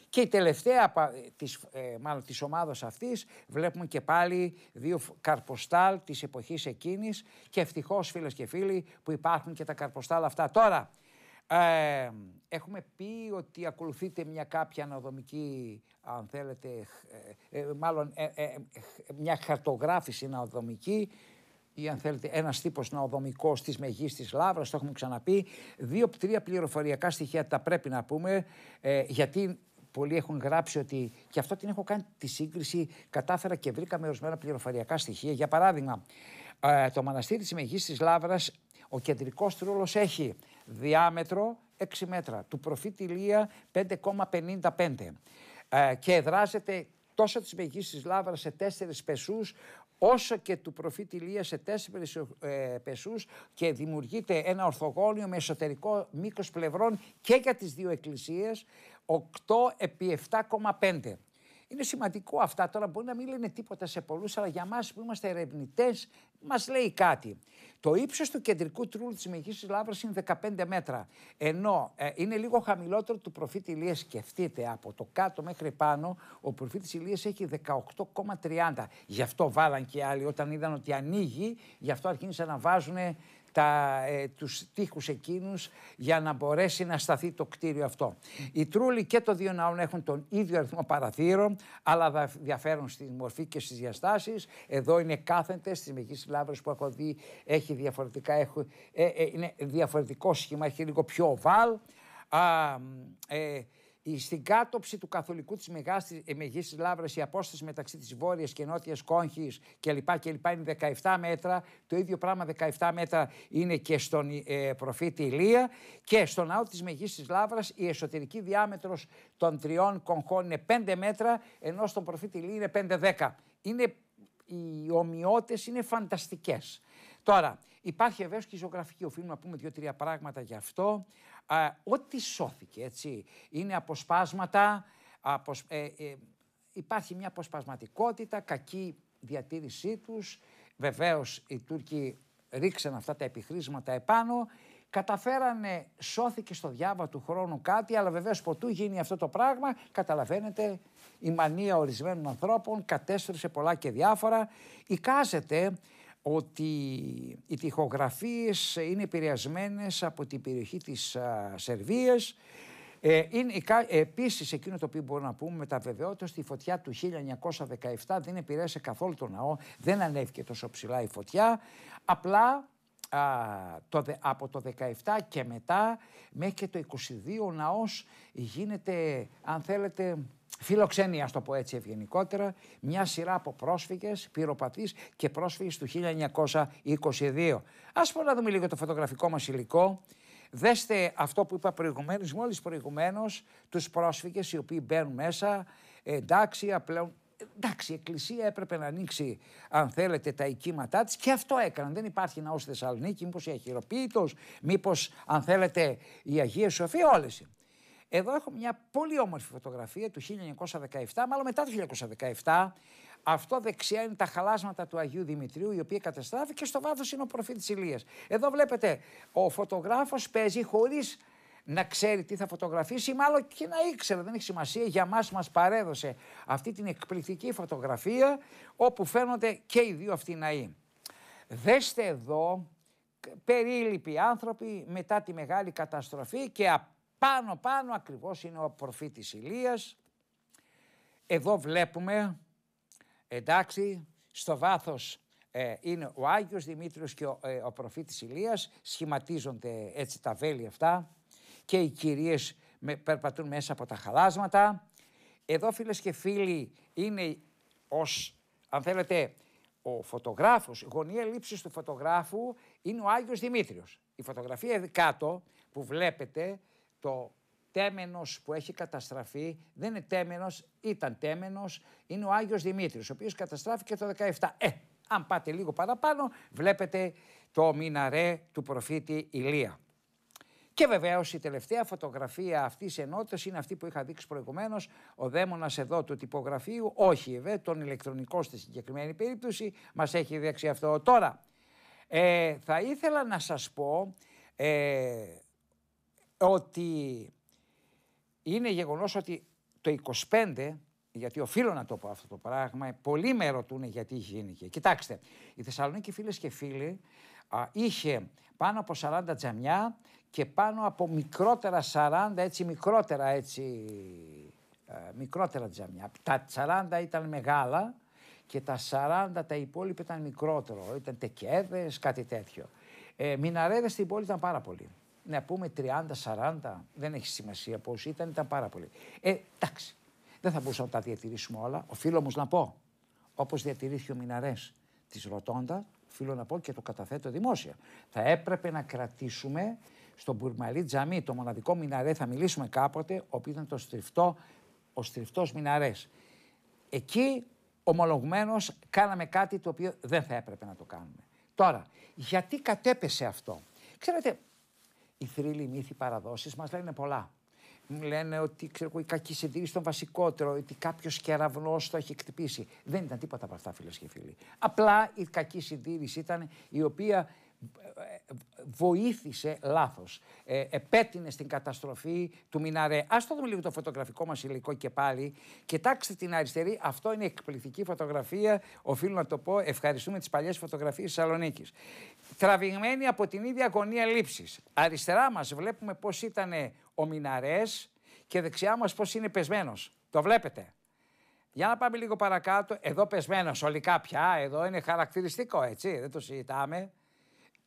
Και η τελευταία της, ε, μάλλον, της ομάδας αυτής βλέπουμε και πάλι δύο καρποστάλ της εποχής εκείνης και ευτυχώς φίλες και φίλοι που υπάρχουν και τα καρποστάλ αυτά. Τώρα ε, έχουμε πει ότι ακολουθείται μια κάποια αναδομική αν θέλετε ε, ε, μάλλον ε, μια χαρτογράφηση αναδομική ή αν θέλετε ένας τύπος ναοδομικό τη Μεγή τη Λάβρα, το έχουμε ξαναπεί. Δύο-τρία πληροφοριακά στοιχεία τα πρέπει να πούμε, ε, γιατί πολλοί έχουν γράψει ότι. και αυτό την έχω κάνει τη σύγκριση. Κατάφερα και βρήκαμε ορισμένα πληροφοριακά στοιχεία. Για παράδειγμα, ε, το μοναστήρι της Μεγή τη Λάβρα, ο κεντρικός τρόλος έχει διάμετρο 6 μέτρα, του προφήτη Λία 5,55 ε, και εδράζεται τόσο της Μεγής της Λάβρας σε τέσσερις πεσούς όσο και του προφήτη Ηλίας σε τέσσερις ε, πεσούς και δημιουργείται ένα ορθογώνιο με εσωτερικό μήκος πλευρών και για τις δύο εκκλησίες 8 επί 7,5. Είναι σημαντικό αυτά τώρα, μπορεί να μην λένε τίποτα σε πολλούς, αλλά για μας που είμαστε ερευνητές μας λέει κάτι. Το ύψος του κεντρικού τρούλου της Μεγική Λάβρα είναι 15 μέτρα. Ενώ ε, είναι λίγο χαμηλότερο του προφήτη Ηλίας. Σκεφτείτε από το κάτω μέχρι πάνω, ο προφήτης Ηλίας έχει 18,30. Γι' αυτό βάλαν και άλλοι όταν είδαν ότι ανοίγει, γι' αυτό αρχίσαν να βάζουν τα, ε, τους τείχους εκείνους για να μπορέσει να σταθεί το κτίριο αυτό. Οι Τρούλοι και το δύο ναών έχουν τον ίδιο αριθμό παραθύρων, αλλά διαφέρουν στη μορφή και στις διαστάσεις. Εδώ είναι κάθετες, στις μεγείς λάβρες που έχω δει έχει διαφορετικά, ε, ε, είναι διαφορετικό σχήμα, έχει λίγο πιο οβάλ. Α, ε, στην κάτωψη του καθολικού της ε, Μεγίστης Λάβρα, η απόσταση μεταξύ της βόρειας και νότιας κόγχη κλπ. κλπ. είναι 17 μέτρα. Το ίδιο πράγμα 17 μέτρα είναι και στον ε, προφήτη Ηλία. Και στον ναό της Μεγάλη Λάβρα η εσωτερική διάμετρος των τριών κονχών είναι 5 μέτρα, ενώ στον προφήτη Ηλία είναι 5-10. Είναι, οι ομοιότητες είναι φανταστικές. Τώρα, υπάρχει βέβαια και η ζωγραφική. Οφείλουμε να πούμε δύο-τρία πράγματα γι' αυτό ό,τι σώθηκε, έτσι, είναι αποσπάσματα, αποσ... Ε, ε, υπάρχει μια αποσπασματικότητα, κακή διατήρησή τους, βεβαίως οι Τούρκοι ρίξαν αυτά τα επιχρήσματα επάνω, καταφέρανε, σώθηκε στο διάβα του χρόνου κάτι, αλλά βεβαίως ποτού γίνει αυτό το πράγμα, καταλαβαίνετε, η μανία ορισμένων ανθρώπων κατέστρεψε πολλά και διάφορα, εικάζεται ότι οι τοιχογραφίες είναι επηρεασμένες από την περιοχή της α, Σερβίας. Ε, είναι, επίσης εκείνο το οποίο μπορούμε να πούμε με τα βεβαιότητα στη φωτιά του 1917 δεν επηρέασε καθόλου τον ναό, δεν ανέβηκε τόσο ψηλά η φωτιά, απλά α, το, από το 17 και μετά μέχρι και το 22 ο ναός γίνεται αν θέλετε φιλοξένει, ας το πω έτσι ευγενικότερα, μια σειρά από πρόσφυγες, πυροπαθείς και πρόσφυγες του 1922. Α πούμε να δούμε λίγο το φωτογραφικό μας υλικό. Δέστε αυτό που είπα προηγουμένως, μόλις προηγουμένως, τους πρόσφυγες οι οποίοι μπαίνουν μέσα, ε, εντάξει, απλέον, εντάξει, η Εκκλησία έπρεπε να ανοίξει, αν θέλετε, τα οικήματά της και αυτό έκαναν. Δεν υπάρχει ναός στη Θεσσαλονίκη, μήπως η Αχυροποίητος, μήπως αν θέλετε, η Αγία Σοφία, όλες είναι. Εδώ έχω μια πολύ όμορφη φωτογραφία του 1917, μάλλον μετά το 1917. Αυτό δεξιά είναι τα χαλάσματα του Αγίου Δημητρίου, η οποία καταστράφηκε στο βάθος είναι ο προφήτης Ηλίας. Εδώ βλέπετε, ο φωτογράφος παίζει χωρίς να ξέρει τι θα φωτογραφίσει, μάλλον και να ήξερε, δεν έχει σημασία, για μας μας παρέδωσε αυτή την εκπληκτική φωτογραφία, όπου φαίνονται και οι δύο αυτοί ναοί. Δέστε εδώ περίληποι άνθρωποι μετά τη μεγάλη καταστροφή και πάνω πάνω ακριβώς είναι ο προφήτης Ηλίας. Εδώ βλέπουμε, εντάξει, στο βάθος ε, είναι ο Άγιος Δημήτριος και ο, ε, ο προφήτης Ηλίας. Σχηματίζονται έτσι τα βέλη αυτά και οι κυρίες με, περπατούν μέσα από τα χαλάσματα. Εδώ φίλες και φίλοι είναι ως, αν θέλετε, ο φωτογράφος, η γωνία λήψης του φωτογράφου είναι ο Άγιος Δημήτριος. Η φωτογραφία κάτω που βλέπετε το τέμενος που έχει καταστραφεί, δεν είναι τέμενος, ήταν τέμενος, είναι ο Άγιος Δημήτρης, ο οποίος καταστράφηκε το 17. Ε, αν πάτε λίγο παραπάνω, βλέπετε το μιναρέ του προφήτη Ηλία. Και βεβαίως η τελευταία φωτογραφία αυτής της ενότητας είναι αυτή που είχα δείξει προηγουμένως. Ο δαίμονας εδώ του τυπογραφείου, όχι ε, βέβαια, τον ηλεκτρονικό στη συγκεκριμένη περίπτωση, μας έχει δείξει αυτό. Τώρα, ε, θα ήθελα να σας πω, ε, ότι είναι γεγονός ότι το 25, γιατί οφείλω να το πω αυτό το πράγμα, πολλοί με ρωτούν γιατί γίνηκε. Κοιτάξτε, η Θεσσαλονίκη φίλες και φίλοι α, είχε πάνω από 40 τζαμιά και πάνω από μικρότερα 40, έτσι μικρότερα έτσι, μικρότερα τζαμιά. Τα 40 ήταν μεγάλα και τα 40 τα υπόλοιπα ήταν μικρότερο, ήταν τεκέδες, κάτι τέτοιο. Ε, μιναρέδες στην πόλη ήταν πάρα πολύ να πούμε 30-40, δεν έχει σημασία πώς ήταν, ήταν πάρα πολύ. Ε, εντάξει, δεν θα μπορούσαμε να τα διατηρήσουμε όλα. Οφείλω όμως να πω, όπως διατηρήθηκε ο Μιναρές της Ρωτώντα, οφείλω να πω και το καταθέτω δημόσια. Θα έπρεπε να κρατήσουμε στο Μπουρμαλί Τζαμί το μοναδικό Μιναρέ, θα μιλήσουμε κάποτε, ο οποίο ήταν το στριφτό, ο στριφτός Μιναρές. Εκεί ομολογουμένως κάναμε κάτι το οποίο δεν θα έπρεπε να το κάνουμε. Τώρα, γιατί κατέπεσε αυτό. Ξέρετε, οι θρύλοι, μύθοι, οι παραδόσεις μας λένε πολλά. λένε ότι ξέρω, η κακή συντήρηση το βασικότερο, ότι κάποιος κεραυνός το έχει χτυπήσει. Δεν ήταν τίποτα από αυτά, φίλες και φίλοι. Απλά η κακή συντήρηση ήταν η οποία βοήθησε λάθος. Ε, επέτεινε στην καταστροφή του Μιναρέ. Ας το δούμε λίγο το φωτογραφικό μας υλικό και πάλι. Κοιτάξτε την αριστερή, αυτό είναι εκπληκτική φωτογραφία. Οφείλω να το πω, ευχαριστούμε τις παλιές φωτογραφίες της Θεσσαλονίκης. Τραβηγμένη από την ίδια γωνία λήψης. Αριστερά μας βλέπουμε πώς ήταν ο Μιναρές και δεξιά μας πώς είναι πεσμένος. Το βλέπετε. Για να πάμε λίγο παρακάτω, εδώ πεσμένος ολικά πια, εδώ είναι χαρακτηριστικό έτσι, δεν το συζητάμε.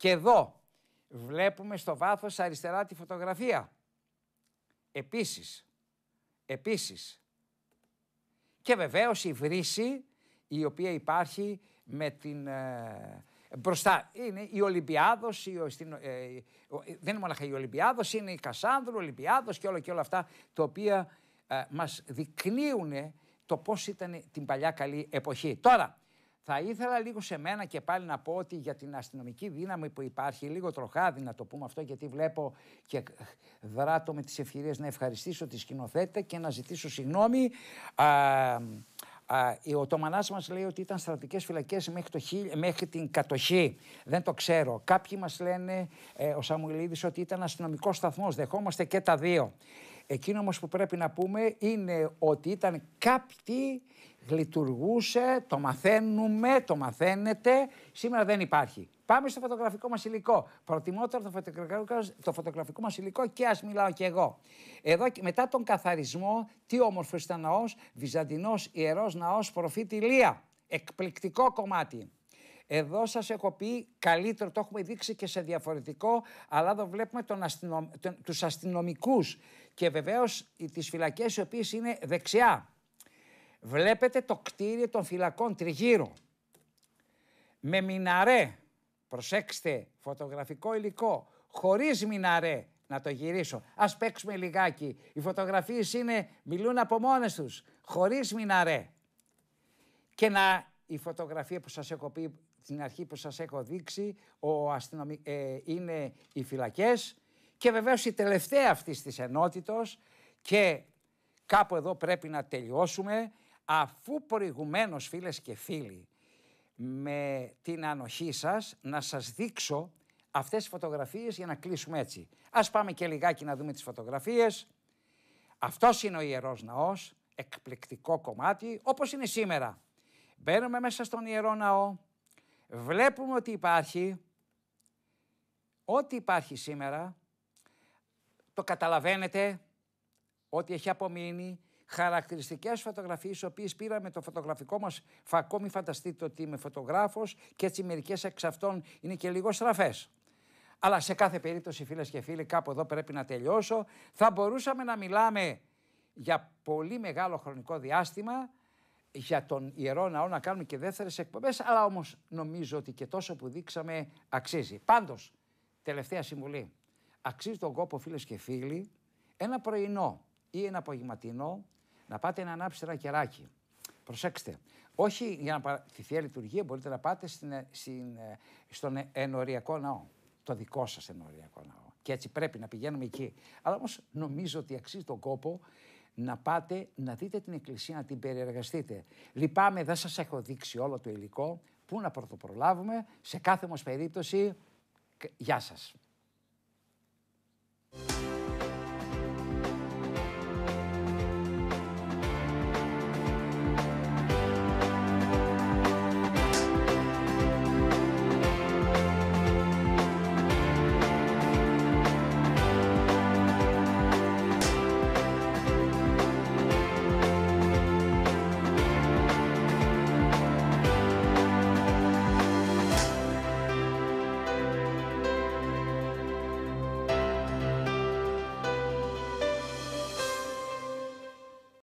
Και εδώ βλέπουμε στο βάθος αριστερά τη φωτογραφία. Επίσης, επίσης. Και βεβαίως η βρύση η οποία υπάρχει με την... Ε, μπροστά είναι η Ολυμπιάδος, η, στην, ε, δεν είναι μόνο η Ολυμπιάδος, είναι η Κασάνδρου, Ολυμπιάδος και όλα και όλα αυτά τα οποία ε, μας δεικνύουν το πώς ήταν την παλιά καλή εποχή. Τώρα, θα ήθελα λίγο σε μένα και πάλι να πω ότι για την αστυνομική δύναμη που υπάρχει, λίγο τροχάδι να το πούμε αυτό, γιατί βλέπω και δράτω με τις ευκαιρίες να ευχαριστήσω τη σκηνοθέτη και να ζητήσω συγγνώμη. Α, α, ο Τομανάς μας λέει ότι ήταν στρατικές φυλακές μέχρι, το χι, μέχρι την κατοχή. Δεν το ξέρω. Κάποιοι μας λένε, ε, ο Σαμουλίδης, ότι ήταν αστυνομικός σταθμός. Δεχόμαστε και τα δύο. Εκείνο όμως που πρέπει να πούμε είναι ότι ήταν κάποιοι λειτουργούσε, το μαθαίνουμε, το μαθαίνετε. Σήμερα δεν υπάρχει. Πάμε στο φωτογραφικό μας υλικό. Προτιμότερο το φωτογραφικό, το φωτογραφικό μας υλικό και ας μιλάω κι εγώ. Εδώ μετά τον καθαρισμό, τι όμορφος ήταν ναός, Βυζαντινός ιερός ναός προφήτη Λία. Εκπληκτικό κομμάτι. Εδώ σας έχω πει καλύτερο, το έχουμε δείξει και σε διαφορετικό, αλλά εδώ βλέπουμε τον αστυνομ... τους αστυνομικούς και βεβαίως τις φυλακές οι οποίες είναι δεξιά. Βλέπετε το κτίριο των φυλακών τριγύρω. Με μιναρέ, προσέξτε, φωτογραφικό υλικό, χωρίς μιναρέ, να το γυρίσω. Ας παίξουμε λιγάκι. Οι φωτογραφίες είναι, μιλούν από μόνες τους, χωρίς μιναρέ. Και να η φωτογραφία που σας έχω πει την αρχή που σας έχω δείξει ο αστυνομι... Ε, είναι οι φυλακές και βεβαίως η τελευταία αυτής της ενότητος και κάπου εδώ πρέπει να τελειώσουμε αφού προηγουμένως φίλες και φίλοι με την ανοχή σας να σας δείξω αυτές τις φωτογραφίες για να κλείσουμε έτσι. Ας πάμε και λιγάκι να δούμε τις φωτογραφίες. Αυτός είναι ο Ιερός Ναός, εκπληκτικό κομμάτι, όπως είναι σήμερα. Μπαίνουμε μέσα στον Ιερό Ναό, βλέπουμε ότι υπάρχει, ό,τι υπάρχει σήμερα, το καταλαβαίνετε ότι έχει απομείνει χαρακτηριστικές φωτογραφίες, οι οποίες πήραμε το φωτογραφικό μας φακό. Μην φανταστείτε ότι είμαι φωτογράφος και έτσι μερικές εξ αυτών είναι και λίγο στραφές. Αλλά σε κάθε περίπτωση, φίλες και φίλοι, κάπου εδώ πρέπει να τελειώσω. Θα μπορούσαμε να μιλάμε για πολύ μεγάλο χρονικό διάστημα για τον Ιερό Ναό να κάνουμε και δεύτερες εκπομπές, αλλά όμως νομίζω ότι και τόσο που δείξαμε αξίζει. Πάντως, τελευταία συμβουλή. Αξίζει τον κόπο, φίλες και φίλοι, ένα πρωινό ή ένα απογευματινό να πάτε να ανάψετε ένα κεράκι. Προσέξτε, όχι για να τη θεία λειτουργία, μπορείτε να πάτε στην, ε, στην, ε, στον ε, Ενωριακό ναό. Το δικό σας Ενωριακό ναό. Και έτσι πρέπει να πηγαίνουμε εκεί. Αλλά όμως νομίζω ότι αξίζει τον κόπο να πάτε να δείτε την εκκλησία, να την περιεργαστείτε. Λυπάμαι, δεν σας έχω δείξει όλο το υλικό. Πού να πρωτοπρολάβουμε. Σε κάθε όμως περίπτωση, γεια σας. Thank you